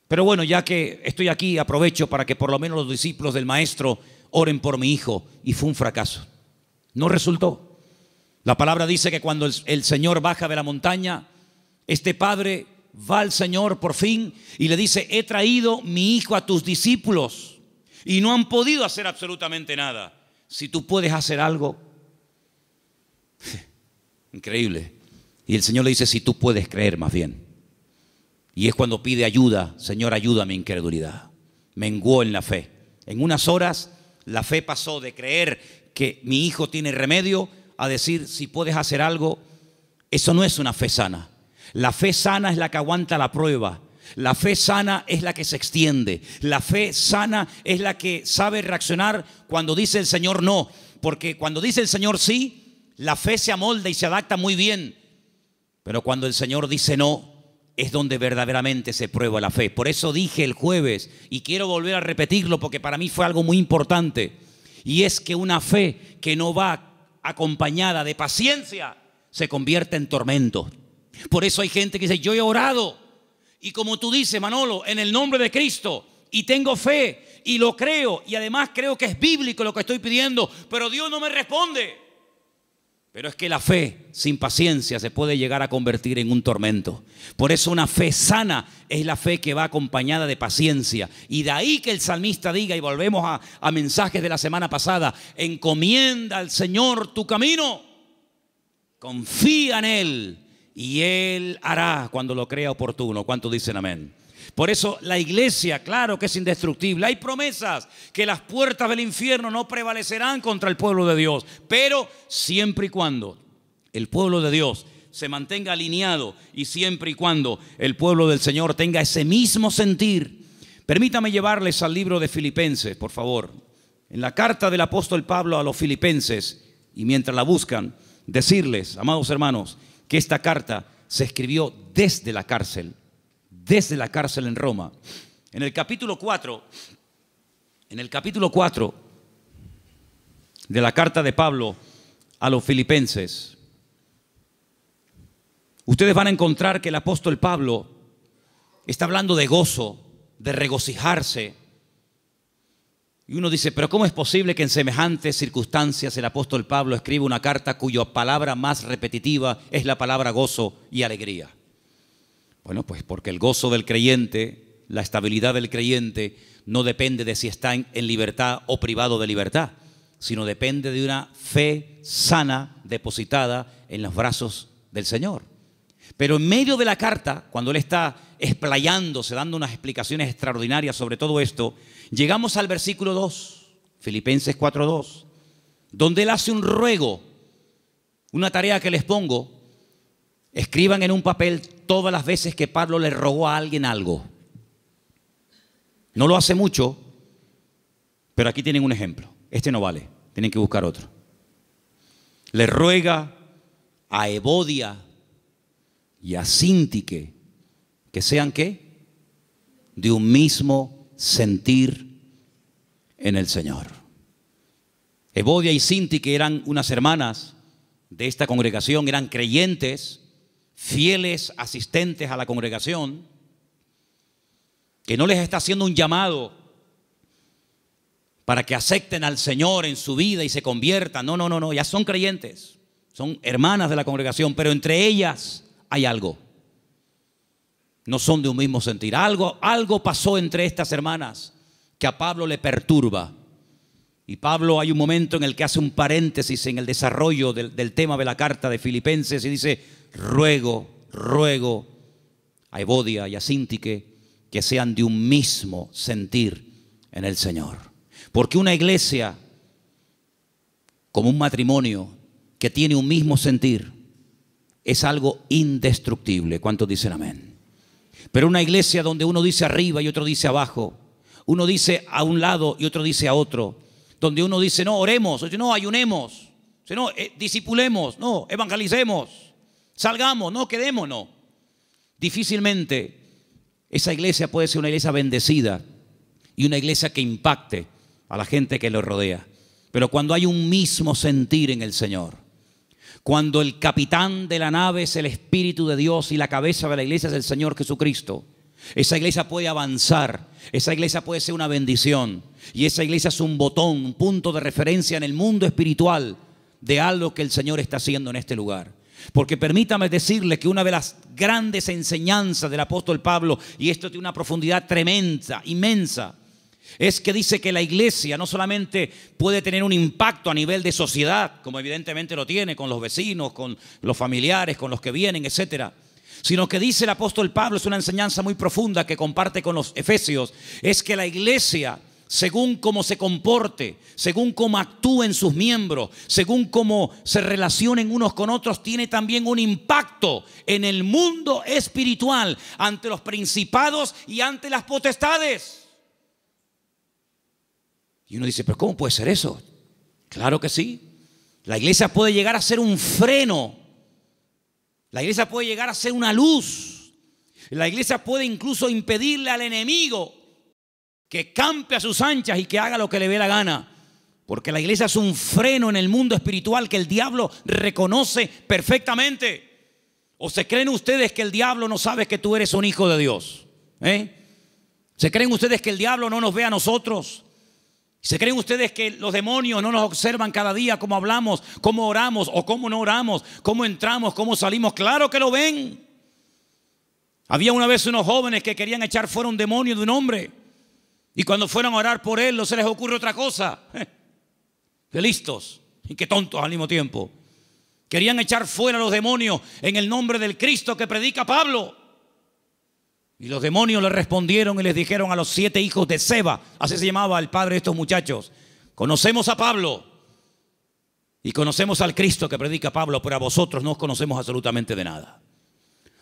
Pero bueno, ya que estoy aquí, aprovecho para que por lo menos los discípulos del Maestro oren por mi hijo y fue un fracaso. No resultó. La palabra dice que cuando el, Señor baja de la montaña, este padre va al Señor por fin y le dice, he traído mi hijo a tus discípulos y no han podido hacer absolutamente nada. Si tú puedes hacer algo, increíble. Y el Señor le dice, si tú puedes creer más bien. Y es cuando pide ayuda, Señor, ayuda a mi incredulidad. Menguó en la fe. En unas horas la fe pasó de creer que mi hijo tiene remedio, a decir si puedes hacer algo, eso no es una fe sana. La fe sana es la que aguanta la prueba. La fe sana es la que se extiende. La fe sana es la que sabe reaccionar cuando dice el Señor no. Porque cuando dice el Señor sí, la fe se amolda y se adapta muy bien. Pero cuando el Señor dice no, es donde verdaderamente se prueba la fe. Por eso dije el jueves, y quiero volver a repetirlo porque para mí fue algo muy importante y es que una fe que no va acompañada de paciencia se convierte en tormento. Por eso hay gente que dice, yo he orado. Y como tú dices, Manolo, en el nombre de Cristo, y tengo fe, y lo creo, y además creo que es bíblico lo que estoy pidiendo, pero Dios no me responde. Pero es que la fe sin paciencia se puede llegar a convertir en un tormento. Por eso una fe sana es la fe que va acompañada de paciencia. Y de ahí que el salmista diga, y volvemos a, mensajes de la semana pasada, encomienda al Señor tu camino, confía en Él y Él hará cuando lo crea oportuno. ¿Cuánto dicen amén? Por eso la iglesia, claro que es indestructible. Hay promesas que las puertas del infierno no prevalecerán contra el pueblo de Dios, pero siempre y cuando el pueblo de Dios se mantenga alineado y siempre y cuando el pueblo del Señor tenga ese mismo sentir. Permítame llevarles al libro de Filipenses, por favor. En la carta del apóstol Pablo a los filipenses, y mientras la buscan, decirles, amados hermanos, que esta carta se escribió desde la cárcel desde la cárcel en Roma. En el capítulo 4, en el capítulo 4 de la carta de Pablo a los filipenses, ustedes van a encontrar que el apóstol Pablo está hablando de gozo, de regocijarse. Y uno dice, pero ¿cómo es posible que en semejantes circunstancias el apóstol Pablo escriba una carta cuya palabra más repetitiva es la palabra gozo y alegría? Bueno, pues porque el gozo del creyente, la estabilidad del creyente, no depende de si está en, libertad o privado de libertad, sino depende de una fe sana depositada en los brazos del Señor. Pero en medio de la carta, cuando él está explayándose, dando unas explicaciones extraordinarias sobre todo esto, llegamos al versículo 2, Filipenses 4.2, donde él hace un ruego, una tarea que les pongo, Escriban en un papel todas las veces que Pablo le rogó a alguien algo. No lo hace mucho, pero aquí tienen un ejemplo. Este no vale, tienen que buscar otro. Le ruega a Evodia y a Sintique que sean qué? De un mismo sentir en el Señor. Evodia y Sintique eran unas hermanas de esta congregación, eran creyentes fieles asistentes a la congregación, que no les está haciendo un llamado para que acepten al Señor en su vida y se conviertan. No, no, no, no, ya son creyentes, son hermanas de la congregación, pero entre ellas hay algo. No son de un mismo sentir. Algo, algo pasó entre estas hermanas que a Pablo le perturba. Y Pablo hay un momento en el que hace un paréntesis en el desarrollo del, tema de la carta de Filipenses y dice, ruego, ruego a Evodia y a Sintique que sean de un mismo sentir en el Señor. Porque una iglesia, como un matrimonio, que tiene un mismo sentir, es algo indestructible. ¿Cuántos dicen amén? Pero una iglesia donde uno dice arriba y otro dice abajo, uno dice a un lado y otro dice a otro, donde uno dice, no, oremos, no, ayunemos, no, eh, disipulemos, no, evangelicemos, salgamos, no, quedémonos. Difícilmente esa iglesia puede ser una iglesia bendecida y una iglesia que impacte a la gente que lo rodea. Pero cuando hay un mismo sentir en el Señor, cuando el capitán de la nave es el Espíritu de Dios y la cabeza de la iglesia es el Señor Jesucristo, esa iglesia puede avanzar, esa iglesia puede ser una bendición. Y esa iglesia es un botón, un punto de referencia en el mundo espiritual de algo que el Señor está haciendo en este lugar. Porque permítame decirle que una de las grandes enseñanzas del apóstol Pablo, y esto tiene una profundidad tremenda, inmensa, es que dice que la iglesia no solamente puede tener un impacto a nivel de sociedad, como evidentemente lo tiene con los vecinos, con los familiares, con los que vienen, etc. sino que dice el apóstol Pablo, es una enseñanza muy profunda que comparte con los efesios, es que la iglesia según cómo se comporte, según cómo actúen sus miembros, según cómo se relacionen unos con otros, tiene también un impacto en el mundo espiritual, ante los principados y ante las potestades. Y uno dice, pero ¿cómo puede ser eso? Claro que sí. La iglesia puede llegar a ser un freno. La iglesia puede llegar a ser una luz. La iglesia puede incluso impedirle al enemigo que campe a sus anchas y que haga lo que le dé la gana. Porque la iglesia es un freno en el mundo espiritual que el diablo reconoce perfectamente. ¿O se creen ustedes que el diablo no sabe que tú eres un hijo de Dios? ¿Eh? ¿Se creen ustedes que el diablo no nos ve a nosotros? ¿Se creen ustedes que los demonios no nos observan cada día cómo hablamos, cómo oramos o cómo no oramos, cómo entramos, cómo salimos? Claro que lo ven. Había una vez unos jóvenes que querían echar fuera un demonio de un hombre. Y cuando fueron a orar por él, no se les ocurre otra cosa. Qué listos y qué tontos al mismo tiempo. Querían echar fuera a los demonios en el nombre del Cristo que predica Pablo. Y los demonios le respondieron y les dijeron a los siete hijos de Seba, así se llamaba el padre de estos muchachos, conocemos a Pablo y conocemos al Cristo que predica Pablo, pero a vosotros no os conocemos absolutamente de nada.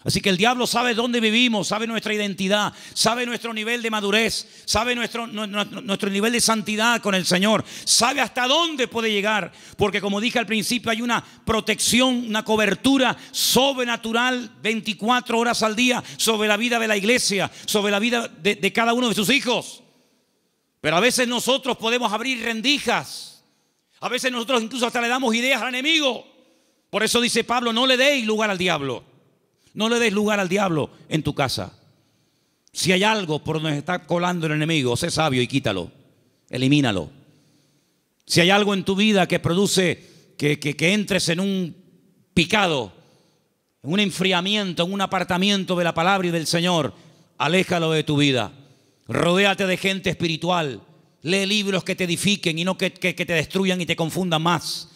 Así que el diablo sabe dónde vivimos, sabe nuestra identidad, sabe nuestro nivel de madurez, sabe nuestro, nuestro, nivel de santidad con el Señor, sabe hasta dónde puede llegar, porque como dije al principio hay una protección, una cobertura sobrenatural 24 horas al día sobre la vida de la iglesia, sobre la vida de, de cada uno de sus hijos. Pero a veces nosotros podemos abrir rendijas, a veces nosotros incluso hasta le damos ideas al enemigo. Por eso dice Pablo, no le deis lugar al diablo. No le des lugar al diablo en tu casa. Si hay algo por donde está colando el enemigo, sé sabio y quítalo. Elimínalo. Si hay algo en tu vida que produce que, que, entres en un picado, en un enfriamiento, en un apartamiento de la palabra y del Señor, aléjalo de tu vida. Rodéate de gente espiritual. Lee libros que te edifiquen y no que, que, que, te destruyan y te confundan más.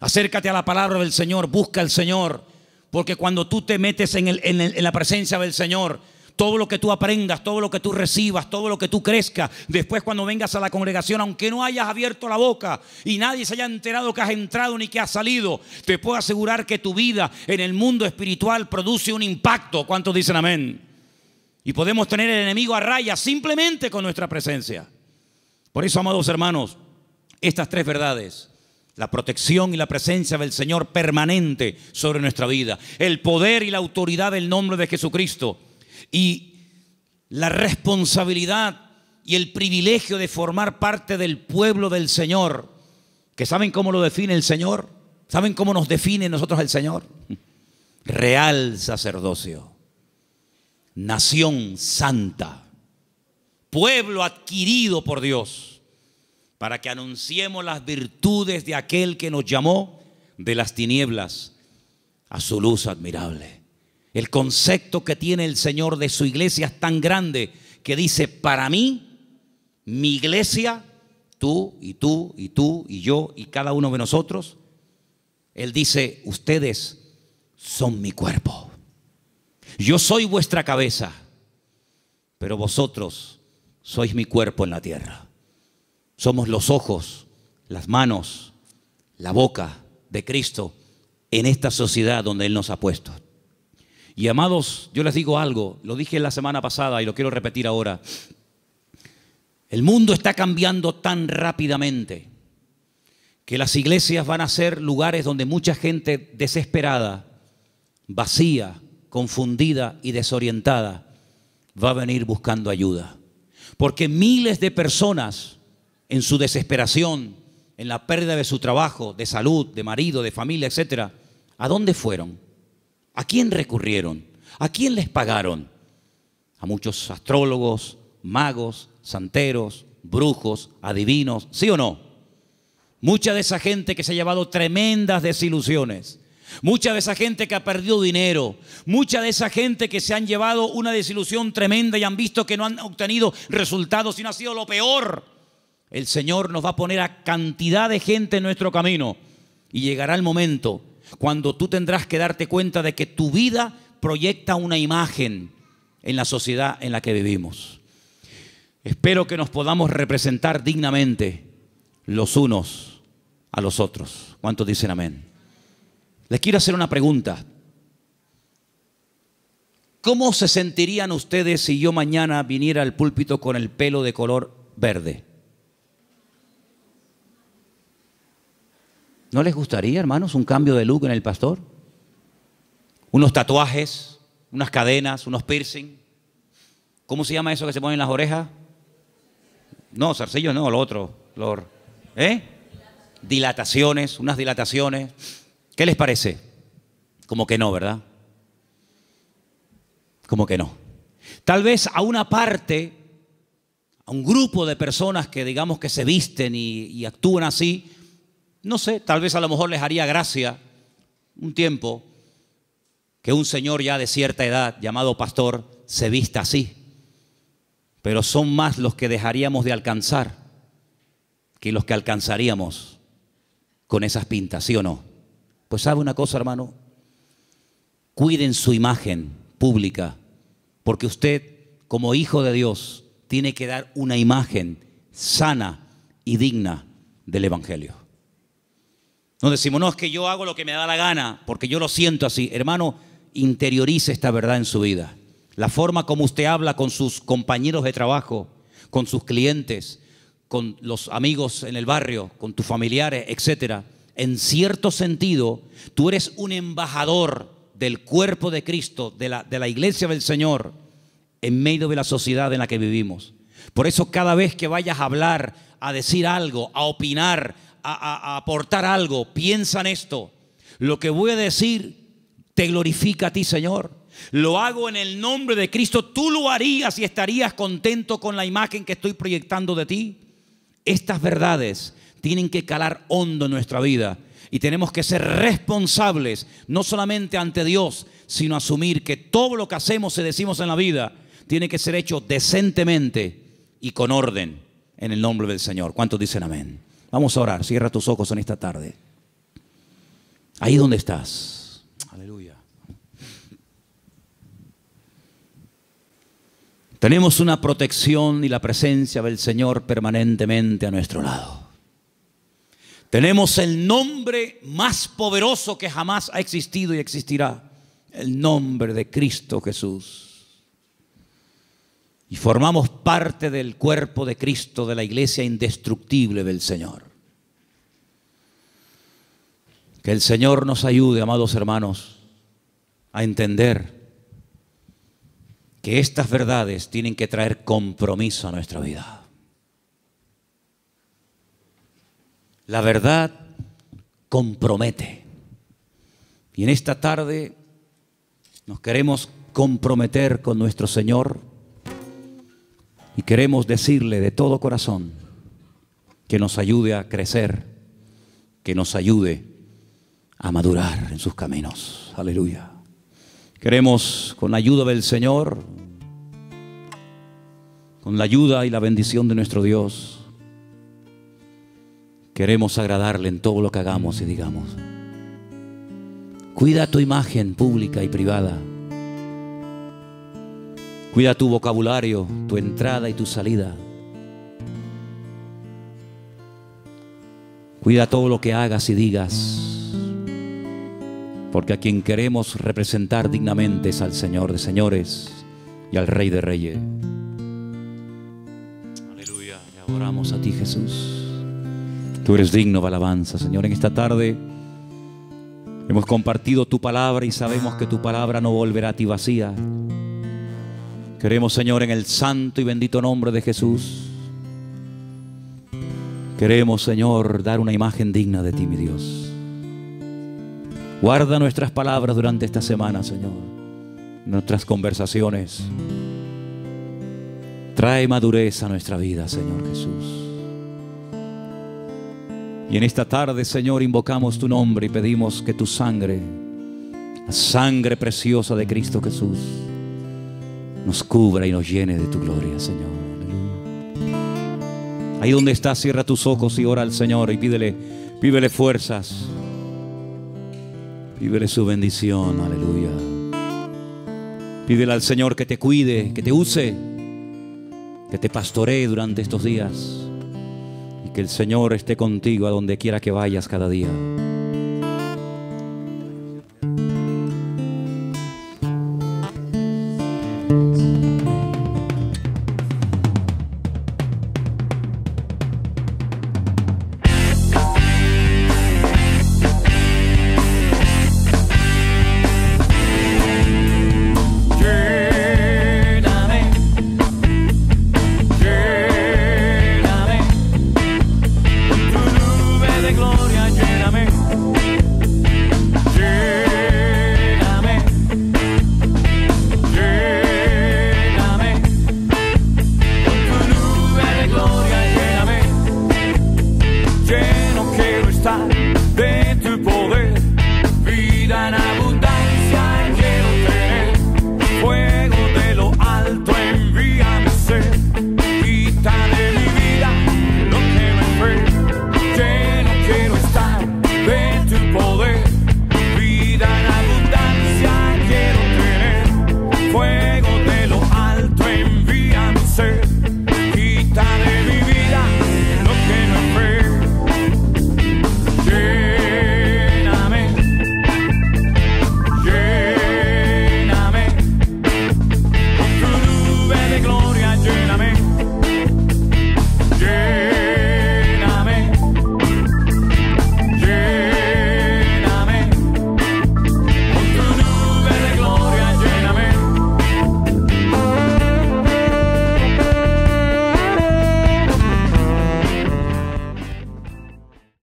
Acércate a la palabra del Señor, busca al Señor, porque cuando tú te metes en, la presencia del Señor, todo lo que tú aprendas, todo lo que tú recibas, todo lo que tú crezcas, después cuando vengas a la congregación, aunque no hayas abierto la boca y nadie se haya enterado que has entrado ni que has salido, te puedo asegurar que tu vida en el mundo espiritual produce un impacto. ¿Cuántos dicen amén? Y podemos tener el enemigo a raya simplemente con nuestra presencia. Por eso, amados hermanos, estas tres verdades la protección y la presencia del Señor permanente sobre nuestra vida. El poder y la autoridad del nombre de Jesucristo. Y la responsabilidad y el privilegio de formar parte del pueblo del Señor. ¿Que saben cómo lo define el Señor? ¿Saben cómo nos define nosotros el Señor? Real sacerdocio. Nación santa. Pueblo adquirido por Dios para que anunciemos las virtudes de aquel que nos llamó de las tinieblas a su luz admirable. El concepto que tiene el Señor de su iglesia es tan grande que dice, para mí, mi iglesia, tú y tú y tú y yo y cada uno de nosotros, Él dice, ustedes son mi cuerpo. Yo soy vuestra cabeza, pero vosotros sois mi cuerpo en la tierra. Somos los ojos, las manos, la boca de Cristo en esta sociedad donde Él nos ha puesto. Y amados, yo les digo algo, lo dije la semana pasada y lo quiero repetir ahora. El mundo está cambiando tan rápidamente que las iglesias van a ser lugares donde mucha gente desesperada, vacía, confundida y desorientada va a venir buscando ayuda. Porque miles de personas en su desesperación, en la pérdida de su trabajo, de salud, de marido, de familia, etc., ¿a dónde fueron? ¿A quién recurrieron? ¿A quién les pagaron? A muchos astrólogos, magos, santeros, brujos, adivinos, ¿sí o no? Mucha de esa gente que se ha llevado tremendas desilusiones, mucha de esa gente que ha perdido dinero, mucha de esa gente que se han llevado una desilusión tremenda y han visto que no han obtenido resultados, sino ha sido lo peor el Señor nos va a poner a cantidad de gente en nuestro camino. Y llegará el momento cuando tú tendrás que darte cuenta de que tu vida proyecta una imagen en la sociedad en la que vivimos. Espero que nos podamos representar dignamente los unos a los otros. ¿Cuántos dicen amén? Les quiero hacer una pregunta. ¿Cómo se sentirían ustedes si yo mañana viniera al púlpito con el pelo de color verde? ¿No les gustaría, hermanos, un cambio de look en el pastor? Unos tatuajes, unas cadenas, unos piercing. ¿Cómo se llama eso que se pone en las orejas? No, zarcillos no, lo otro. ¿Eh? Dilataciones, unas dilataciones. ¿Qué les parece? Como que no, ¿verdad? Como que no. Tal vez a una parte, a un grupo de personas que digamos que se visten y actúan así, no sé, tal vez a lo mejor les haría gracia un tiempo que un señor ya de cierta edad, llamado pastor, se vista así. Pero son más los que dejaríamos de alcanzar que los que alcanzaríamos con esas pintas, ¿sí o no? Pues sabe una cosa, hermano, cuiden su imagen pública, porque usted, como hijo de Dios, tiene que dar una imagen sana y digna del Evangelio. Nos decimos, no, es que yo hago lo que me da la gana, porque yo lo siento así. Hermano, interiorice esta verdad en su vida. La forma como usted habla con sus compañeros de trabajo, con sus clientes, con los amigos en el barrio, con tus familiares, etc. En cierto sentido, tú eres un embajador del cuerpo de Cristo, de la, de la iglesia del Señor, en medio de la sociedad en la que vivimos. Por eso cada vez que vayas a hablar, a decir algo, a opinar, a, aportar algo, piensa en esto. Lo que voy a decir te glorifica a ti, Señor. Lo hago en el nombre de Cristo. Tú lo harías y estarías contento con la imagen que estoy proyectando de ti. Estas verdades tienen que calar hondo en nuestra vida y tenemos que ser responsables, no solamente ante Dios, sino asumir que todo lo que hacemos y decimos en la vida tiene que ser hecho decentemente y con orden en el nombre del Señor. ¿Cuántos dicen amén? Vamos a orar. Cierra tus ojos en esta tarde. Ahí donde estás. Aleluya. Tenemos una protección y la presencia del Señor permanentemente a nuestro lado. Tenemos el nombre más poderoso que jamás ha existido y existirá. El nombre de Cristo Jesús y formamos parte del cuerpo de Cristo, de la iglesia indestructible del Señor. Que el Señor nos ayude, amados hermanos, a entender que estas verdades tienen que traer compromiso a nuestra vida. La verdad compromete. Y en esta tarde nos queremos comprometer con nuestro Señor y queremos decirle de todo corazón que nos ayude a crecer, que nos ayude a madurar en sus caminos. Aleluya. Queremos, con la ayuda del Señor, con la ayuda y la bendición de nuestro Dios, queremos agradarle en todo lo que hagamos y digamos. Cuida tu imagen pública y privada. Cuida tu vocabulario, tu entrada y tu salida. Cuida todo lo que hagas y digas. Porque a quien queremos representar dignamente es al Señor de señores y al Rey de reyes. Aleluya. Te adoramos a ti, Jesús. Tú eres digno de alabanza, Señor. En esta tarde hemos compartido tu palabra y sabemos que tu palabra no volverá a ti vacía Queremos, Señor, en el santo y bendito nombre de Jesús. Queremos, Señor, dar una imagen digna de ti, mi Dios. Guarda nuestras palabras durante esta semana, Señor. Nuestras conversaciones. Trae madurez a nuestra vida, Señor Jesús. Y en esta tarde, Señor, invocamos tu nombre y pedimos que tu sangre, sangre preciosa de Cristo Jesús, nos cubra y nos llene de tu gloria, Señor. Ahí donde estás, cierra tus ojos y ora al Señor y pídele, pídele fuerzas. Pídele su bendición, aleluya. Pídele al Señor que te cuide, que te use, que te pastoree durante estos días y que el Señor esté contigo a donde quiera que vayas cada día.